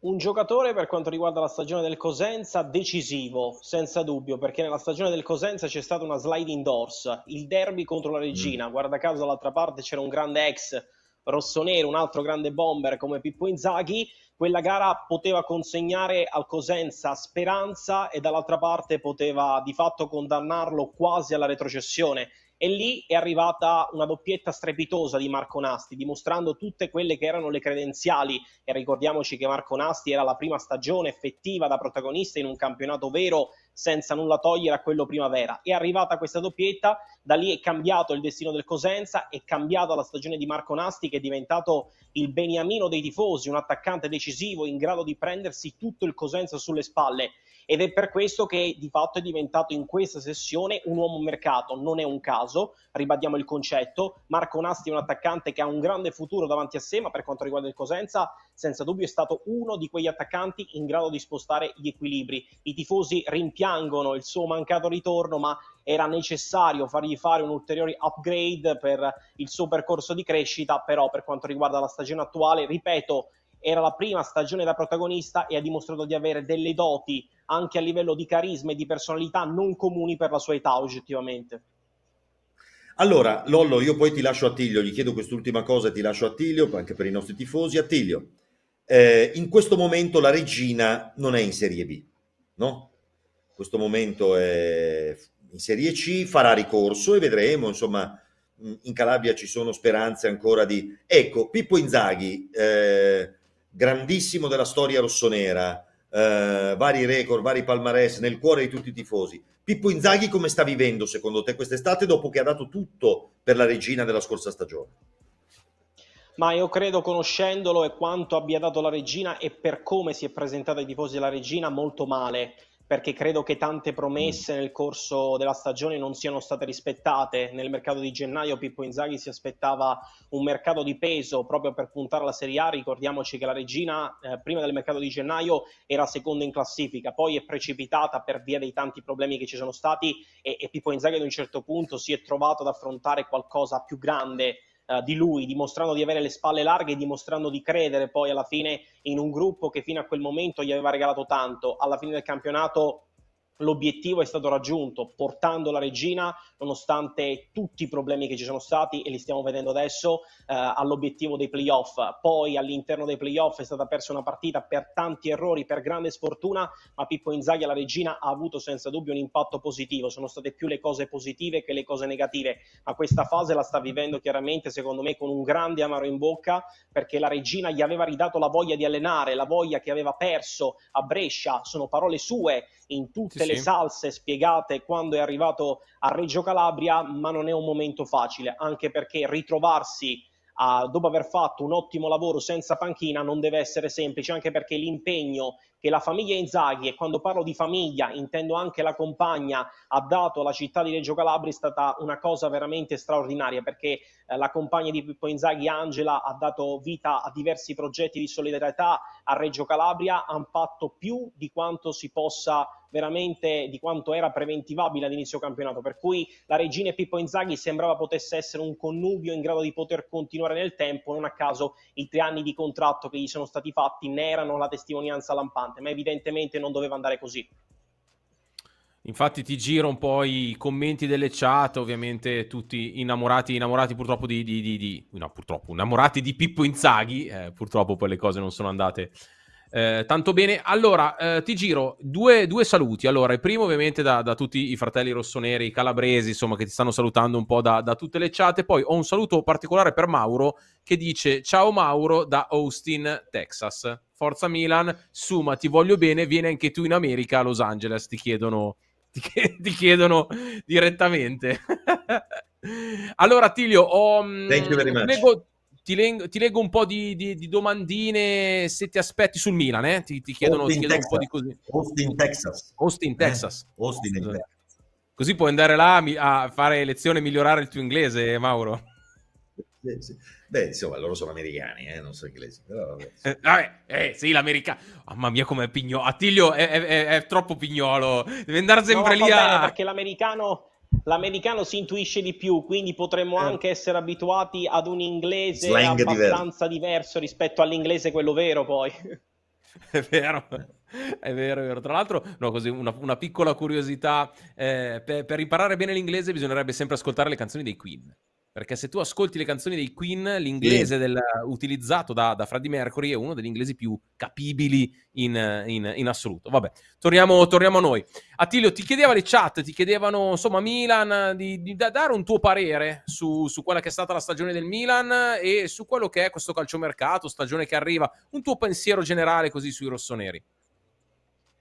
Un giocatore per quanto riguarda la stagione del Cosenza decisivo, senza dubbio, perché nella stagione del Cosenza c'è stata una sliding doors, il derby contro la Regina, mm. guarda caso dall'altra parte c'era un grande ex rossonero, un altro grande bomber come Pippo Inzaghi, quella gara poteva consegnare al Cosenza speranza e dall'altra parte poteva di fatto condannarlo quasi alla retrocessione e lì è arrivata una doppietta strepitosa di Marco Nasti, dimostrando tutte quelle che erano le credenziali e ricordiamoci che Marco Nasti era la prima stagione effettiva da protagonista in un campionato vero senza nulla togliere a quello primavera. È arrivata questa doppietta, da lì è cambiato il destino del Cosenza, è cambiata la stagione di Marco Nasti che è diventato il beniamino dei tifosi, un attaccante decisivo in grado di prendersi tutto il Cosenza sulle spalle ed è per questo che di fatto è diventato in questa sessione un uomo mercato, non è un caso, ribadiamo il concetto, Marco Nasti è un attaccante che ha un grande futuro davanti a sé, ma per quanto riguarda il Cosenza senza dubbio è stato uno di quegli attaccanti in grado di spostare gli equilibri. I tifosi rimpiangono il suo mancato ritorno, ma era necessario fargli fare un ulteriore upgrade per il suo percorso di crescita, però per quanto riguarda la stagione attuale, ripeto, era la prima stagione da protagonista e ha dimostrato di avere delle doti anche a livello di carisma e di personalità non comuni per la sua età oggettivamente. Allora, Lollo, io poi ti lascio a Tiglio, gli chiedo quest'ultima cosa e ti lascio a Tiglio, anche per i nostri tifosi. Attilio, eh, in questo momento la regina non è in Serie B, no? In questo momento è in Serie C, farà ricorso e vedremo, insomma, mm, in Calabria ci sono speranze ancora di... Ecco, Pippo Inzaghi, eh, grandissimo della storia rossonera, eh, vari record, vari palmarès nel cuore di tutti i tifosi. Pippo Inzaghi come sta vivendo secondo te quest'estate dopo che ha dato tutto per la regina della scorsa stagione? Ma io credo, conoscendolo e quanto abbia dato la regina e per come si è presentata ai tifosi la regina, molto male perché credo che tante promesse mm. nel corso della stagione non siano state rispettate. Nel mercato di gennaio Pippo Inzaghi si aspettava un mercato di peso proprio per puntare alla Serie A. Ricordiamoci che la Regina eh, prima del mercato di gennaio era seconda in classifica, poi è precipitata per via dei tanti problemi che ci sono stati e, e Pippo Inzaghi ad un certo punto si è trovato ad affrontare qualcosa più grande eh, di lui, dimostrando di avere le spalle larghe e dimostrando di credere poi alla fine in un gruppo che fino a quel momento gli aveva regalato tanto. Alla fine del campionato l'obiettivo è stato raggiunto portando la regina, nonostante tutti i problemi che ci sono stati e li stiamo vedendo adesso, eh, all'obiettivo dei playoff. Poi all'interno dei playoff è stata persa una partita per tanti errori, per grande sfortuna, ma Pippo Inzaghi alla regina ha avuto senza dubbio un impatto positivo. Sono state più le cose positive che le cose negative, ma questa fase la sta vivendo chiaramente, secondo me, con un grande amaro in bocca, perché la regina gli aveva ridato la voglia di allenare, la voglia che aveva perso a Brescia, sono parole sue in tutte sì, le sì. salse spiegate quando è arrivato a Reggio Calabria, ma non è un momento facile, anche perché ritrovarsi a, dopo aver fatto un ottimo lavoro senza panchina non deve essere semplice, anche perché l'impegno che la famiglia Inzaghi, e quando parlo di famiglia intendo anche la compagna, ha dato alla città di Reggio Calabria è stata una cosa veramente straordinaria perché eh, la compagna di Pippo Inzaghi, Angela, ha dato vita a diversi progetti di solidarietà a Reggio Calabria, hanno fatto più di quanto si possa veramente di quanto era preventivabile all'inizio campionato, per cui la regina e Pippo Inzaghi sembrava potesse essere un connubio in grado di poter continuare nel tempo, non a caso i tre anni di contratto che gli sono stati fatti ne erano la testimonianza lampante devastante, ma evidentemente non doveva andare così. Infatti ti giro un po' i commenti delle chat, ovviamente tutti innamorati, innamorati purtroppo di, di, di, di no, purtroppo, innamorati di Pippo Inzaghi, eh, purtroppo poi le cose non sono andate eh, tanto bene, allora eh, ti giro due, due, saluti. Allora, il primo ovviamente da, da, tutti i fratelli rossoneri calabresi, insomma, che ti stanno salutando un po' da, da tutte le chat. Poi ho un saluto particolare per Mauro che dice ciao Mauro da Austin, Texas. Forza Milan, Suma, ti voglio bene, vieni anche tu in America a Los Angeles, ti chiedono, ti, ti chiedono direttamente. allora Tilio, ho... Mm, Thank you very much. Nego ti, leg- ti leggo un po' di, di, di, domandine se ti aspetti sul Milan, eh? ti, ti chiedono, ti chiedono un po' di così. Austin, Texas. Austin, eh, Texas. Eh? Austin, Austin. Così puoi andare là a fare lezione e migliorare il tuo inglese, Mauro. Beh, insomma, loro sono americani, eh? non sono inglesi. Però... Eh, vabbè, eh, sì, l'americano. Mamma mia, com'è pignolo. Attilio è, è, è, troppo pignolo. Deve andare sempre no, lì a... Perché l'americano l'americano si intuisce di più, quindi potremmo eh. anche essere abituati ad un inglese Slang abbastanza diverso. diverso rispetto all'inglese quello vero poi. È vero. È vero, è vero. Tra l'altro, no, così una, una piccola curiosità: eh, per, per imparare bene l'inglese bisognerebbe sempre ascoltare le canzoni dei Queen. Perché se tu ascolti le canzoni dei Queen, l'inglese sì. del, utilizzato da, da Freddie Mercury è uno degli inglesi più capibili in, in, in assoluto. Vabbè, torniamo, torniamo, a noi. Attilio, ti chiedeva le chat, ti chiedevano, insomma, Milan, di, di dare un tuo parere su, su, quella che è stata la stagione del Milan e su quello che è questo calciomercato, stagione che arriva. Un tuo pensiero generale così sui rossoneri.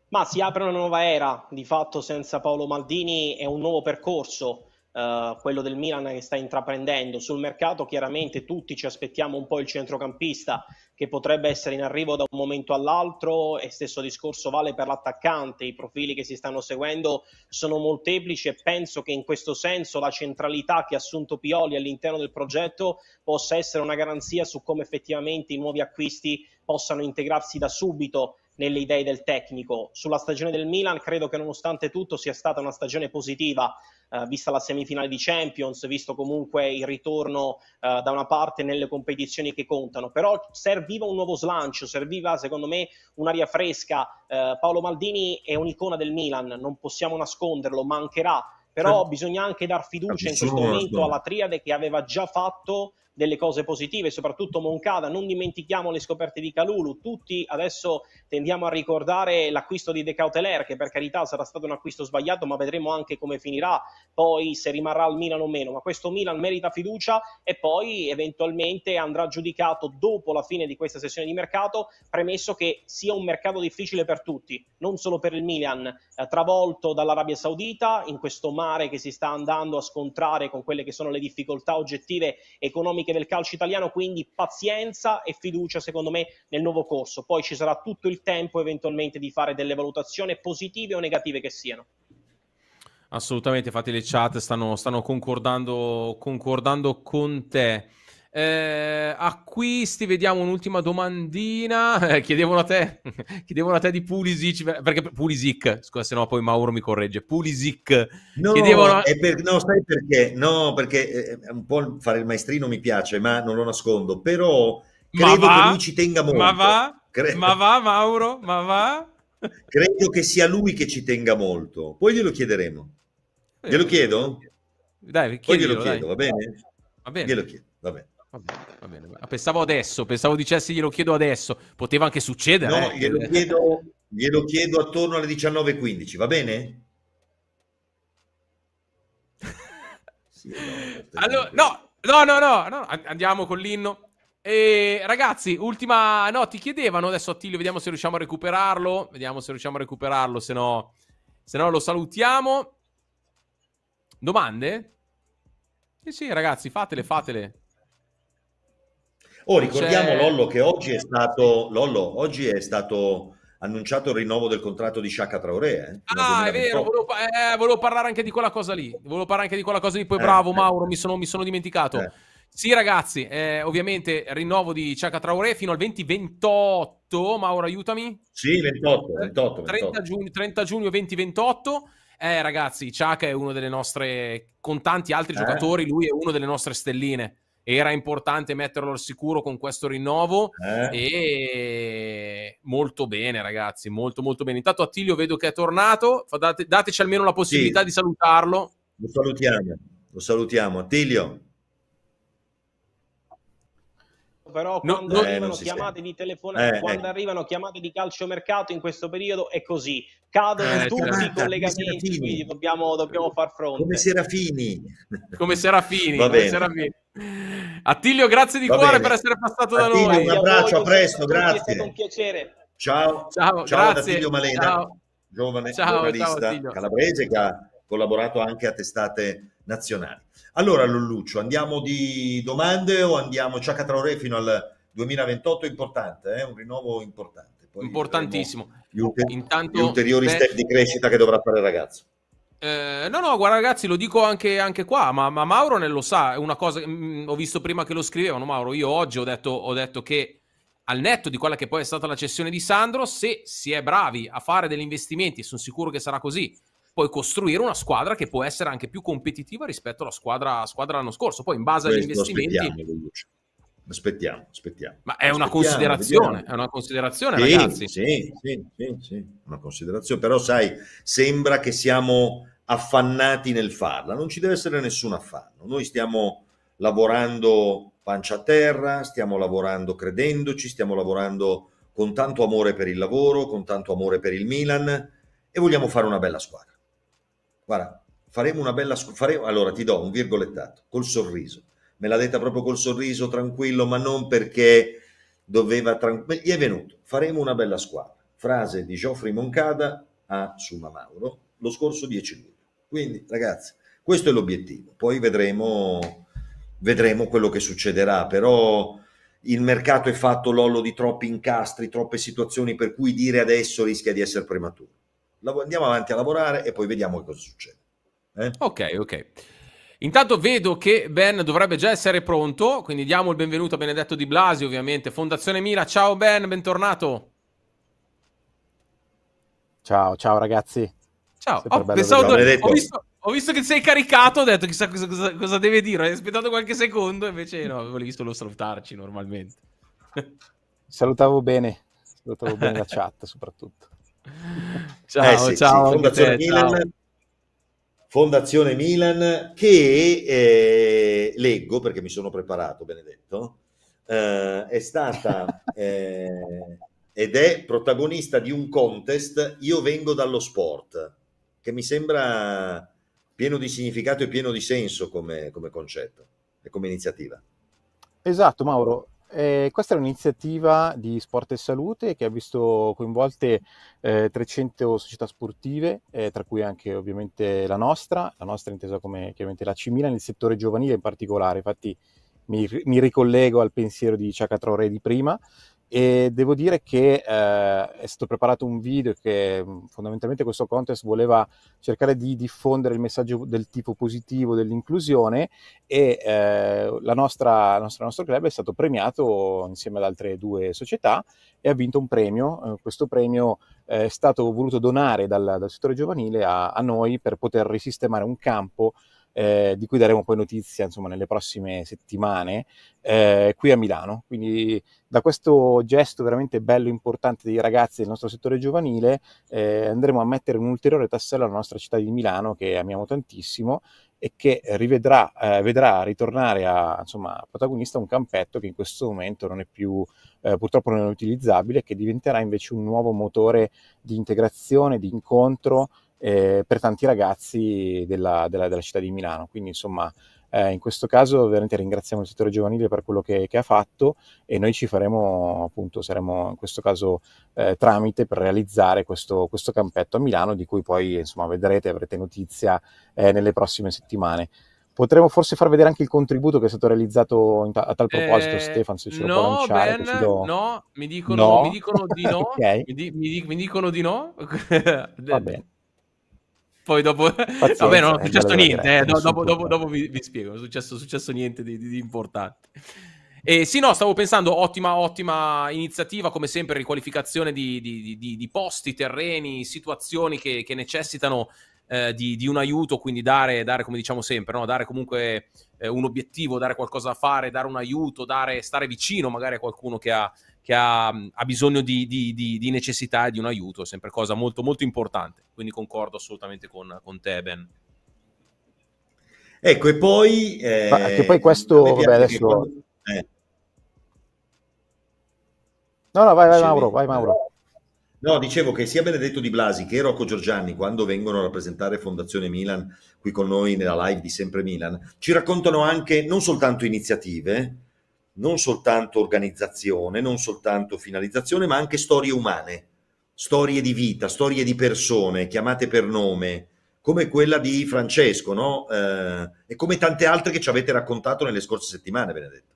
Ma si apre una nuova era, di fatto senza Paolo Maldini è un nuovo percorso eh, quello del Milan che sta intraprendendo. Sul mercato chiaramente tutti ci aspettiamo un po' il centrocampista che potrebbe essere in arrivo da un momento all'altro e stesso discorso vale per l'attaccante. I profili che si stanno seguendo sono molteplici e penso che in questo senso la centralità che ha assunto Pioli all'interno del progetto possa essere una garanzia su come effettivamente i nuovi acquisti possano integrarsi da subito nelle idee del tecnico. Sulla stagione del Milan credo che nonostante tutto sia stata una stagione positiva, eh, vista la semifinale di Champions, visto comunque il ritorno eh, da una parte nelle competizioni che contano, però serviva un nuovo slancio, serviva secondo me un'aria fresca. Eh, Paolo Maldini è un'icona del Milan, non possiamo nasconderlo, mancherà, però bisogna anche dar fiducia in questo momento alla triade che aveva già fatto delle cose positive, soprattutto Moncada, non dimentichiamo le scoperte di Calulu, tutti adesso tendiamo a ricordare l'acquisto di De Cauteler, che per carità sarà stato un acquisto sbagliato, ma vedremo anche come finirà poi se rimarrà al Milan o meno, ma questo Milan merita fiducia e poi eventualmente andrà giudicato dopo la fine di questa sessione di mercato, premesso che sia un mercato difficile per tutti, non solo per il Milan, eh, travolto dall'Arabia Saudita in questo mare che si sta andando a scontrare con quelle che sono le difficoltà oggettive economiche dinamiche del calcio italiano, quindi pazienza e fiducia secondo me nel nuovo corso. Poi ci sarà tutto il tempo eventualmente di fare delle valutazioni positive o negative che siano. Assolutamente, infatti le chat stanno, stanno concordando, concordando con te. Eh, acquisti, vediamo un'ultima domandina. Eh, chiedevano a te, chiedevano a te di Pulisic, perché Pulisic, scusa, se no poi Mauro mi corregge. Pulisic, no, chiedevano... per, no sai perché? No, perché eh, un po' fare il maestrino mi piace, ma non lo nascondo, però credo va, che lui ci tenga molto. Ma va, credo. ma va Mauro, ma va? credo che sia lui che ci tenga molto. Poi glielo chiederemo. Glielo eh, chiedo? Dai, poi glielo chiedo, dai. va bene? Va bene. Glielo chiedo, va bene. Va bene, va bene, Pensavo adesso, pensavo dicessi glielo chiedo adesso. Poteva anche succedere. No, eh. glielo, chiedo, glielo chiedo attorno alle 19.15, va bene? sì, no, allora, no, no, no, no, no, andiamo con l'inno. E ragazzi, ultima no, ti chiedevano adesso Attilio, vediamo se riusciamo a recuperarlo, vediamo se riusciamo a recuperarlo, se no, se no lo salutiamo. Domande? Sì, sì, ragazzi, fatele, fatele. Oh, ricordiamo C'è... Cioè Lollo che oggi è stato, Lollo, oggi è stato annunciato il rinnovo del contratto di Sciacca Traoré. Eh, ah, è vero, volevo, eh, volevo, parlare anche di quella cosa lì. Volevo parlare anche di quella cosa lì, poi eh, bravo eh. Mauro, mi sono, mi sono dimenticato. Eh. Sì, ragazzi, eh, ovviamente rinnovo di Ciacca Traoré fino al 2028. Mauro, aiutami. Sì, 28, 28, 28. 30, giugno, 30 giugno 2028. Eh, ragazzi, Ciacca è uno delle nostre, con tanti altri giocatori, lui è uno delle nostre stelline era importante metterlo al sicuro con questo rinnovo eh. e molto bene ragazzi, molto molto bene. Intanto Attilio vedo che è tornato, Date, dateci almeno la possibilità sì. di salutarlo. Lo salutiamo, lo salutiamo. Attilio, però no, quando, no, arrivano, eh, chiamate di telefono, eh, quando eh. arrivano chiamate di calciomercato in questo periodo è così, cadono eh, tutti Carata, i collegamenti, quindi dobbiamo, dobbiamo, far fronte. Come Serafini. Come Serafini, come Serafini. Attilio, grazie di Va cuore bene. per essere passato Attilio, da noi. Un abbraccio, a, voi, a presto, grazie. È stato un piacere. Ciao, ciao, ciao grazie. Attilio Malena, ciao. giovane ciao, giornalista ciao, calabrese che ha collaborato anche a testate nazionali. Allora Lulluccio, andiamo di domande o andiamo Ciaca Traoré fino al 2028? È Importante, eh? un rinnovo importante. Poi Importantissimo. Gli, ulteri- Intanto, gli ulteriori beh... step di crescita che dovrà fare il ragazzo. Eh, no, no, guarda ragazzi, lo dico anche, anche qua, ma, ma, Mauro ne lo sa, è una cosa, mh, mm, ho visto prima che lo scrivevano Mauro, io oggi ho detto, ho detto che al netto di quella che poi è stata la cessione di Sandro, se si è bravi a fare degli investimenti, e sono sicuro che sarà così, puoi costruire una squadra che può essere anche più competitiva rispetto alla squadra, squadra l'anno scorso. Poi in base Questo agli investimenti... Aspettiamo, aspettiamo, aspettiamo. Ma è aspettiamo, una considerazione, vediamo. è una considerazione, sì, ragazzi. Sì, sì, sì, sì, una considerazione. Però sai, sembra che siamo affannati nel farla. Non ci deve essere nessun affanno. Noi stiamo lavorando pancia a terra, stiamo lavorando credendoci, stiamo lavorando con tanto amore per il lavoro, con tanto amore per il Milan e vogliamo fare una bella squadra guarda, faremo una bella... Faremo, allora ti do un virgolettato, col sorriso. Me l'ha detta proprio col sorriso tranquillo, ma non perché doveva... tranquillo. gli è venuto, faremo una bella squadra. Frase di Geoffrey Moncada a Suma Mauro lo scorso 10 luglio. Quindi ragazzi, questo è l'obiettivo. Poi vedremo, vedremo quello che succederà, però il mercato è fatto lollo di troppi incastri, troppe situazioni per cui dire adesso rischia di essere prematuro andiamo avanti a lavorare e poi vediamo cosa succede. Eh? Ok, ok. Intanto vedo che Ben dovrebbe già essere pronto, quindi diamo il benvenuto a Benedetto Di Blasi, ovviamente. Fondazione Mila, ciao Ben, bentornato. Ciao, ciao ragazzi. Ciao, oh, pensavo, ho, visto, ho, visto, che sei caricato, ho detto chissà cosa, cosa, cosa deve dire, hai aspettato qualche secondo, invece no, avevo visto lo salutarci normalmente. Salutavo bene, salutavo bene la chat soprattutto. ciao, eh sì, ciao. Sì, Fondazione, te, Milan, ciao. Fondazione, Milan, che eh, leggo perché mi sono preparato, Benedetto, eh, è stata eh, ed è protagonista di un contest Io vengo dallo sport, che mi sembra pieno di significato e pieno di senso come, come concetto e come iniziativa. Esatto, Mauro. Eh, questa è un'iniziativa di Sport e Salute che ha visto coinvolte eh, 300 società sportive, eh, tra cui anche ovviamente la nostra, la nostra intesa come chiaramente la Cimila nel settore giovanile in particolare. Infatti mi, mi ricollego al pensiero di Ciacatrore di prima, e devo dire che eh, è stato preparato un video che mm, fondamentalmente questo contest voleva cercare di diffondere il messaggio del tipo positivo dell'inclusione e eh, la nostra, la nostra, il nostro club è stato premiato insieme ad altre due società e ha vinto un premio. Eh, questo premio eh, è stato voluto donare dal, dal settore giovanile a, a noi per poter risistemare un campo eh, di cui daremo poi notizia insomma, nelle prossime settimane, eh, qui a Milano. Quindi da questo gesto veramente bello e importante dei ragazzi del nostro settore giovanile eh, andremo a mettere un ulteriore tassello alla nostra città di Milano che amiamo tantissimo e che rivedrà, eh, vedrà ritornare a insomma, protagonista un campetto che in questo momento non è più eh, purtroppo non è utilizzabile e che diventerà invece un nuovo motore di integrazione, di incontro eh, per tanti ragazzi della, della, della, città di Milano. Quindi insomma eh, in questo caso veramente ringraziamo il settore giovanile per quello che, che, ha fatto e noi ci faremo appunto, saremo in questo caso eh, tramite per realizzare questo, questo, campetto a Milano di cui poi insomma vedrete, avrete notizia eh, nelle prossime settimane. Potremmo forse far vedere anche il contributo che è stato realizzato ta- a tal proposito, eh, Stefano, se ce lo no, può lanciare. Ben, do... No, mi dicono, no, mi dicono di no. okay. mi, di- mi, di- mi dicono di no. Va bene poi dopo... Pazienza, Vabbè, non è eh, successo niente, eh, dopo, dopo, dopo vi, vi, spiego, non è successo, successo niente di, di, di importante. Eh, sì, no, stavo pensando, ottima, ottima iniziativa, come sempre, riqualificazione di, di, di, di posti, terreni, situazioni che, che necessitano eh, di, un aiuto, quindi dare, dare come diciamo sempre, no? dare comunque eh, un obiettivo, dare qualcosa da fare, dare un aiuto, dare, stare vicino magari a qualcuno che ha, che ha, ha bisogno di, di, di, di, necessità e di un aiuto, è sempre cosa molto molto importante. Quindi concordo assolutamente con, con te, Ben. Ecco, e poi... Eh, Ma che poi questo... Vabbè, adesso... Quando... Eh. No, no, vai, vai Mauro, vai Mauro. No, dicevo che sia Benedetto Di Blasi che Rocco Giorgiani, quando vengono a rappresentare Fondazione Milan qui con noi nella live di Sempre Milan, ci raccontano anche non soltanto iniziative, non soltanto organizzazione, non soltanto finalizzazione, ma anche storie umane, storie di vita, storie di persone chiamate per nome, come quella di Francesco, no? eh, e come tante altre che ci avete raccontato nelle scorse settimane, Benedetto.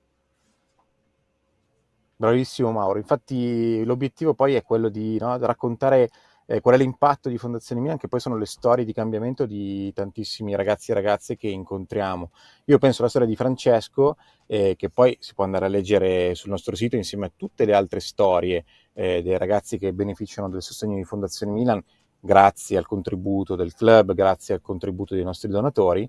Bravissimo Mauro, infatti l'obiettivo poi è quello di no, raccontare eh, qual è l'impatto di Fondazione Milan, che poi sono le storie di cambiamento di tantissimi ragazzi e ragazze che incontriamo. Io penso alla storia di Francesco, eh, che poi si può andare a leggere sul nostro sito insieme a tutte le altre storie eh, dei ragazzi che beneficiano del sostegno di Fondazione Milan, grazie al contributo del club, grazie al contributo dei nostri donatori,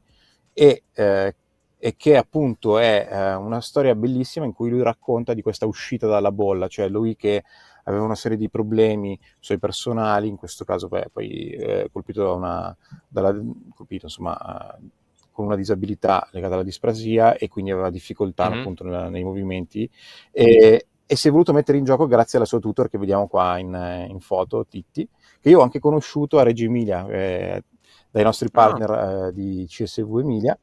e, eh, e che appunto è eh, una storia bellissima in cui lui racconta di questa uscita dalla bolla, cioè lui che aveva una serie di problemi suoi personali, in questo caso beh, poi eh, colpito, da una, dalla, colpito insomma, con una disabilità legata alla disprasia e quindi aveva difficoltà mm-hmm. appunto nei, nei movimenti e, e, si è voluto mettere in gioco grazie alla sua tutor che vediamo qua in, in foto, Titti, che io ho anche conosciuto a Reggio Emilia, eh, dai nostri ah. partner eh, di CSV Emilia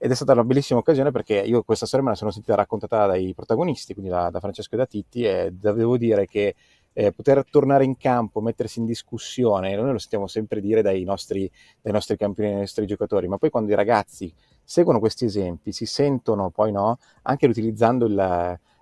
ed è stata una bellissima occasione perché io questa storia me la sono sentita raccontata dai protagonisti, quindi da, da Francesco e da Titti, e devo dire che eh, poter tornare in campo, mettersi in discussione, noi lo sentiamo sempre dire dai nostri, dai nostri campioni, dai nostri giocatori, ma poi quando i ragazzi seguono questi esempi, si sentono poi no, anche utilizzando il,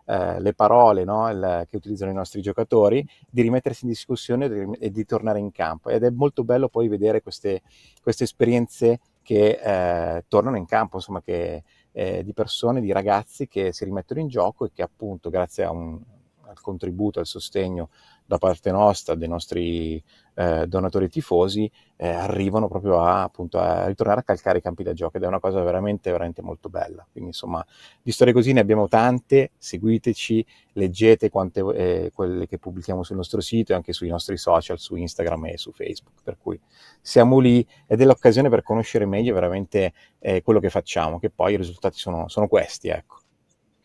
eh, le parole no, il, che utilizzano i nostri giocatori, di rimettersi in discussione e di, di tornare in campo. Ed è molto bello poi vedere queste, queste esperienze che eh, tornano in campo, insomma, che, eh, di persone, di ragazzi che si rimettono in gioco e che appunto grazie un, al contributo, al sostegno da parte nostra, dei nostri eh, donatori tifosi eh, arrivano proprio a, appunto, a ritornare a calcare i campi da gioco ed è una cosa veramente, veramente molto bella. Quindi insomma, di storie così ne abbiamo tante, seguiteci, leggete quante, eh, quelle che pubblichiamo sul nostro sito e anche sui nostri social, su Instagram e su Facebook, per cui siamo lì ed è l'occasione per conoscere meglio veramente eh, quello che facciamo, che poi i risultati sono, sono questi, ecco.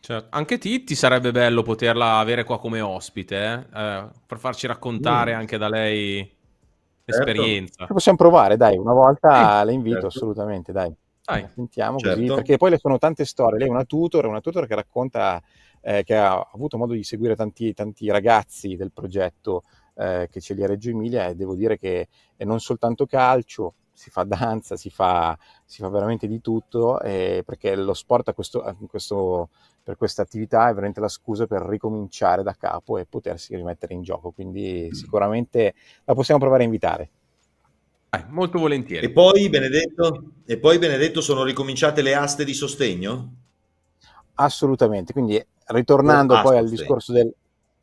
Certo. Anche Titti sarebbe bello poterla avere qua come ospite, eh? Eh, per farci raccontare mm. anche da lei certo. esperienza. Ci possiamo provare, dai, una volta sì, le invito certo. assolutamente, dai. dai. Sentiamo certo. così, perché poi le sono tante storie. Lei è una tutor, una tutor che racconta, eh, che ha avuto modo di seguire tanti, tanti ragazzi del progetto eh, che c'è lì a Reggio Emilia e devo dire che è non soltanto calcio, si fa danza, si fa, si fa veramente di tutto, eh, perché lo sport ha questo, questo, per questa attività è veramente la scusa per ricominciare da capo e potersi rimettere in gioco. Quindi mm. sicuramente la possiamo provare a invitare. Eh, molto volentieri. E poi, Benedetto, e poi, Benedetto, sono ricominciate le aste di sostegno? Assolutamente, quindi ritornando ah, poi al discorso del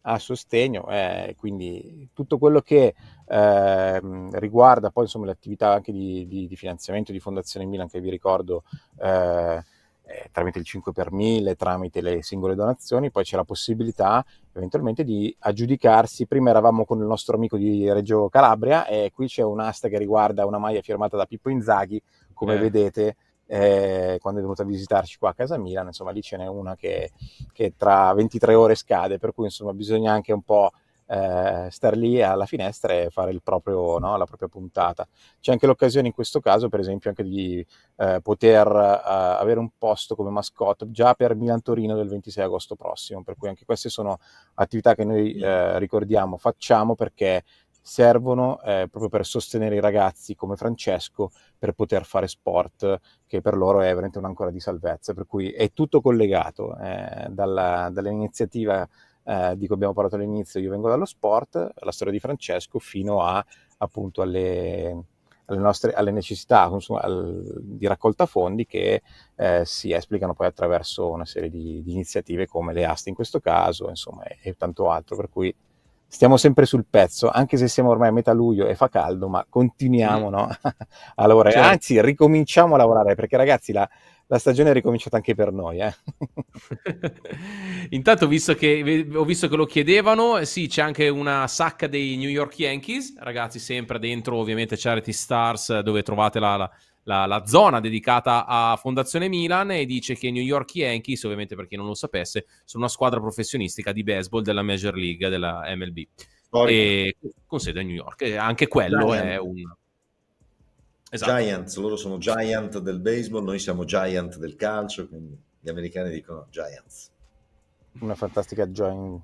a sostegno, eh, quindi tutto quello che eh, riguarda poi insomma, le attività anche di, di, di, finanziamento di Fondazione Milan, che vi ricordo eh, eh, tramite il 5 per 1000, tramite le singole donazioni, poi c'è la possibilità eventualmente di aggiudicarsi. Prima eravamo con il nostro amico di Reggio Calabria e qui c'è un'asta che riguarda una maglia firmata da Pippo Inzaghi, come eh. vedete. Eh, quando è venuta a visitarci qua a casa Milano, insomma lì ce n'è una che, che tra 23 ore scade, per cui insomma bisogna anche un po' eh, star lì alla finestra e fare proprio, no, la propria puntata. C'è anche l'occasione in questo caso, per esempio, anche di eh, poter eh, avere un posto come mascotte già per Milan Torino del 26 agosto prossimo, per cui anche queste sono attività che noi eh, ricordiamo, facciamo perché servono eh, proprio per sostenere i ragazzi come Francesco per poter fare sport che per loro è veramente un'ancora di salvezza per cui è tutto collegato eh, dalla, dall'iniziativa eh, di cui abbiamo parlato all'inizio, io vengo dallo sport, la storia di Francesco fino a, appunto, alle, alle, nostre, alle necessità insomma, al, di raccolta fondi che eh, si esplicano poi attraverso una serie di, di, iniziative come le aste in questo caso, insomma, e, e tanto altro, per cui stiamo sempre sul pezzo, anche se siamo ormai a metà luglio e fa caldo, ma continuiamo mm. no? a lavorare. Certo. Anzi, ricominciamo a lavorare perché, ragazzi, la, la stagione è ricominciata anche per noi. Eh. Intanto, visto che, ho visto che lo chiedevano, eh, sì, c'è anche una sacca dei New York Yankees, ragazzi, sempre dentro ovviamente Charity Stars, dove trovate la, la... La, la, zona dedicata a Fondazione Milan e dice che i New York Yankees, ovviamente per chi non lo sapesse, sono una squadra professionistica di baseball della Major League, della MLB, e, con sede a New York. E anche quello è eh. un, Esatto. Giants, loro sono giant del baseball, noi siamo giant del calcio, quindi gli americani dicono giants. Una fantastica joint,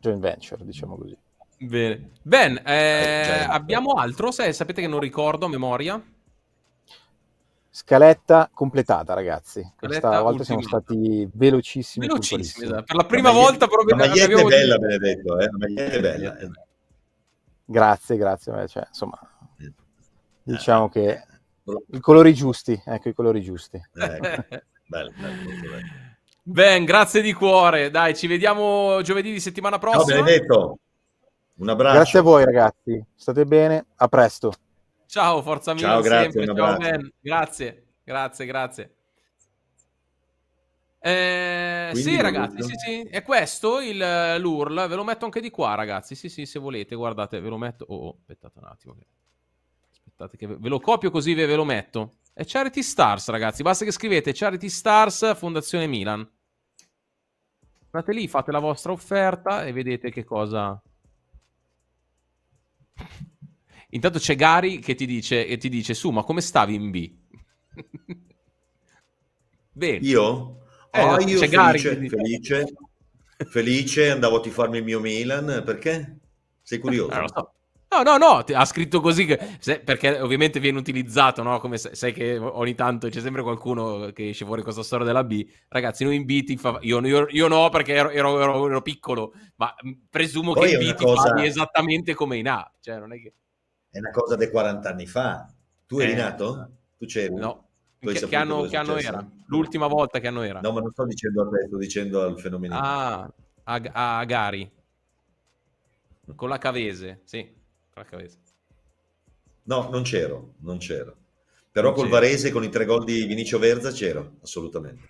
joint venture, diciamo così. Bene. Ben, eh, eh abbiamo altro? Se sapete che non ricordo a memoria. Scaletta completata, ragazzi. Questa volta ultima. siamo stati velocissimi. Velocissimi, esatto. Per la prima la maglietta, volta proprio... La maglietta abbiamo... è bella, Benedetto, eh? La maglietta è bella. Grazie, grazie. Cioè, insomma, eh. diciamo che i colori giusti, ecco i colori giusti. Ecco. bello, bello, Ben, grazie di cuore. Dai, ci vediamo giovedì di settimana prossima. Ciao, Benedetto. un abbraccio. Grazie a voi ragazzi, state bene, a presto. Ciao, forza mia. Ciao, grazie, Ciao, grazie, grazie, grazie. Eh, sì, ragazzi, sì, sì, è questo il, l'URL. Ve lo metto anche di qua, ragazzi. Sì, sì, se volete, guardate, ve lo metto. Oh, oh aspettate un attimo. Aspettate che ve lo copio così ve lo metto. È Charity Stars, ragazzi. Basta che scrivete Charity Stars Fondazione Milan. Andate lì, fate la vostra offerta e vedete che cosa... Intanto c'è Gary che ti dice, che ti dice su, ma come stavi in B? Bene. Io? Eh, ah, io felice, Gary felice, felice, andavo a tifarmi il mio Milan, perché? Sei curioso? Eh, lo so. No, no, no, ha scritto così che, se, perché ovviamente viene utilizzato, no? Come se, sai che ogni tanto c'è sempre qualcuno che esce fuori questa storia della B. Ragazzi, noi in B ti fa... Io, io, io no perché ero, ero, ero, ero, piccolo, ma presumo Poi che in B ti cosa... parli esattamente come in A. Cioè, non è che... È una cosa dei 40 anni fa. Tu eri eh... nato? Tu c'eri? No. Tu che, che, anno, che anno era? L'ultima volta che anno era? No, ma non sto dicendo a te, sto dicendo al fenomeno. Ah, a, a Gari. Con la Cavese, sì. Porca miseria. No, non c'ero, non c'ero. Però non col c'ero. Varese con i tre gol di Vinicio Verza c'ero, assolutamente.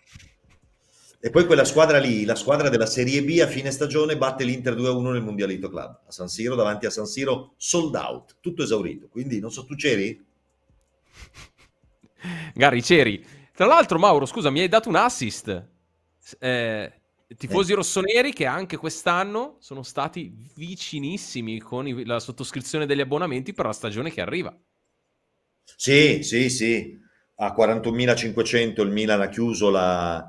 E poi quella squadra lì, la squadra della Serie B a fine stagione batte l'Inter 2-1 nel Mondialito Club, a San Siro davanti a San Siro sold out, tutto esaurito. Quindi non so tu c'eri? Gari, c'eri. Tra l'altro Mauro, scusa, mi hai dato un assist. Eh, tifosi eh. rossoneri che anche quest'anno sono stati vicinissimi con i, la sottoscrizione degli abbonamenti per la stagione che arriva. Sì, sì, sì. A 41.500 il Milan ha chiuso la,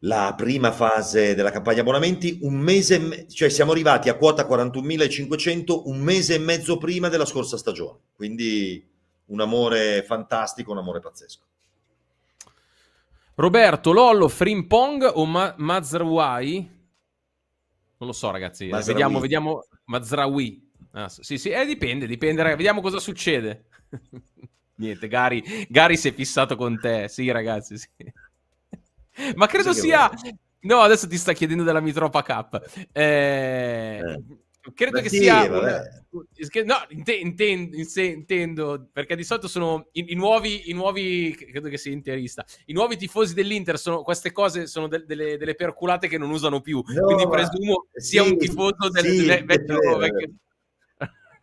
la prima fase della campagna abbonamenti, un mese, cioè siamo arrivati a quota 41.500 un mese e mezzo prima della scorsa stagione. Quindi un amore fantastico, un amore pazzesco. Roberto, Lollo, Frimpong o Ma- Mazrawai? Non lo so, ragazzi. Eh, Mazraoui. Vediamo, vediamo. Mazraoui. Ah, sì, sì, eh, dipende, dipende. Ragazzi. Vediamo cosa succede. Niente, Gary, Gary si è fissato con te. Sì, ragazzi, sì. Ma credo sia... No, adesso ti sta chiedendo della Mitropa Cup. Eh... eh. Esatto. credo che sì, sia no intendo, intendo perché di solito sono i, i, nuovi i nuovi credo che sia interista i nuovi tifosi dell'Inter sono queste cose sono de, delle, delle, perculate che non usano più no, quindi presumo eh, sia sì, un tifoso del sì, delle, vecchio, eh, vecchio,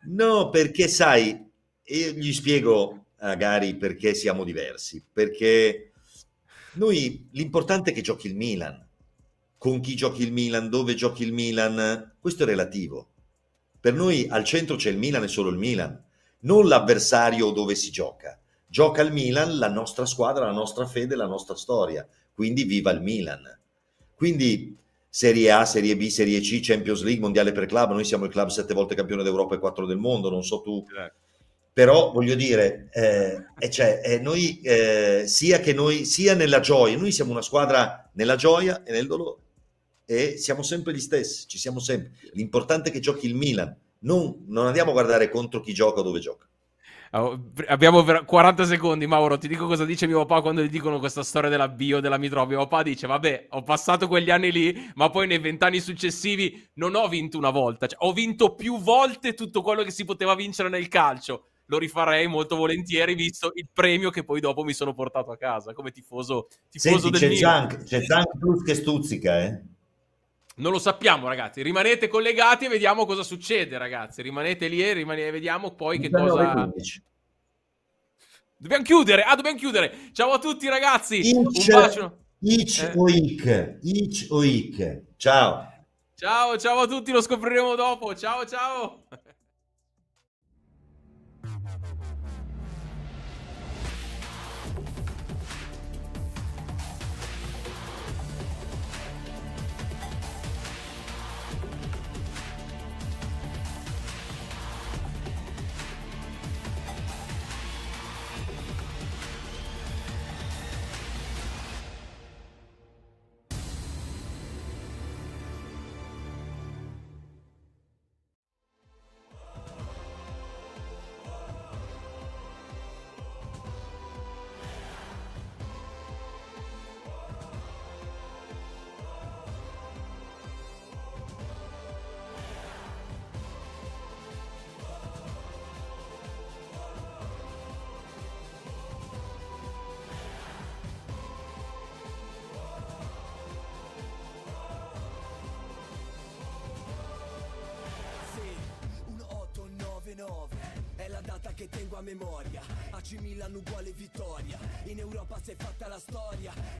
no perché sai io gli spiego magari perché siamo diversi perché noi l'importante è che giochi il Milan con chi giochi il Milan, dove giochi il Milan, questo è relativo. Per noi al centro c'è il Milan e solo il Milan, non l'avversario dove si gioca. Gioca il Milan, la nostra squadra, la nostra fede, la nostra storia. Quindi viva il Milan. Quindi Serie A, Serie B, Serie C, Champions League, Mondiale per club, noi siamo il club sette volte campione d'Europa e quattro del mondo, non so tu. Certo. però voglio dire, eh, cioè, eh, noi, eh, sia che noi, sia nella gioia, noi siamo una squadra nella gioia e nel dolore e siamo sempre gli stessi, ci siamo sempre. L'importante è che giochi il Milan, non, non andiamo a guardare contro chi gioca o dove gioca. Abbiamo 40 secondi, Mauro. Ti dico cosa dice mio papà quando gli dicono questa storia dell'avvio della Mitrov. Mio papà dice: Vabbè, ho passato quegli anni lì, ma poi nei vent'anni successivi non ho vinto una volta. Cioè, ho vinto più volte tutto quello che si poteva vincere nel calcio. Lo rifarei molto volentieri, visto il premio che poi dopo mi sono portato a casa come tifoso, tifoso Senti, del c'è Zank, c'è Zank plus che stuzzica, eh? Non lo sappiamo, ragazzi. Rimanete collegati e vediamo cosa succede, ragazzi. Rimanete lì e rimane... vediamo poi che cosa. 15. Dobbiamo chiudere. Ah, dobbiamo chiudere. Ciao a tutti, ragazzi. Inch, Un bacio. Ic eh. o ic. Ic o ic. Ciao. Ciao, ciao a tutti. Lo scopriremo dopo. Ciao, ciao.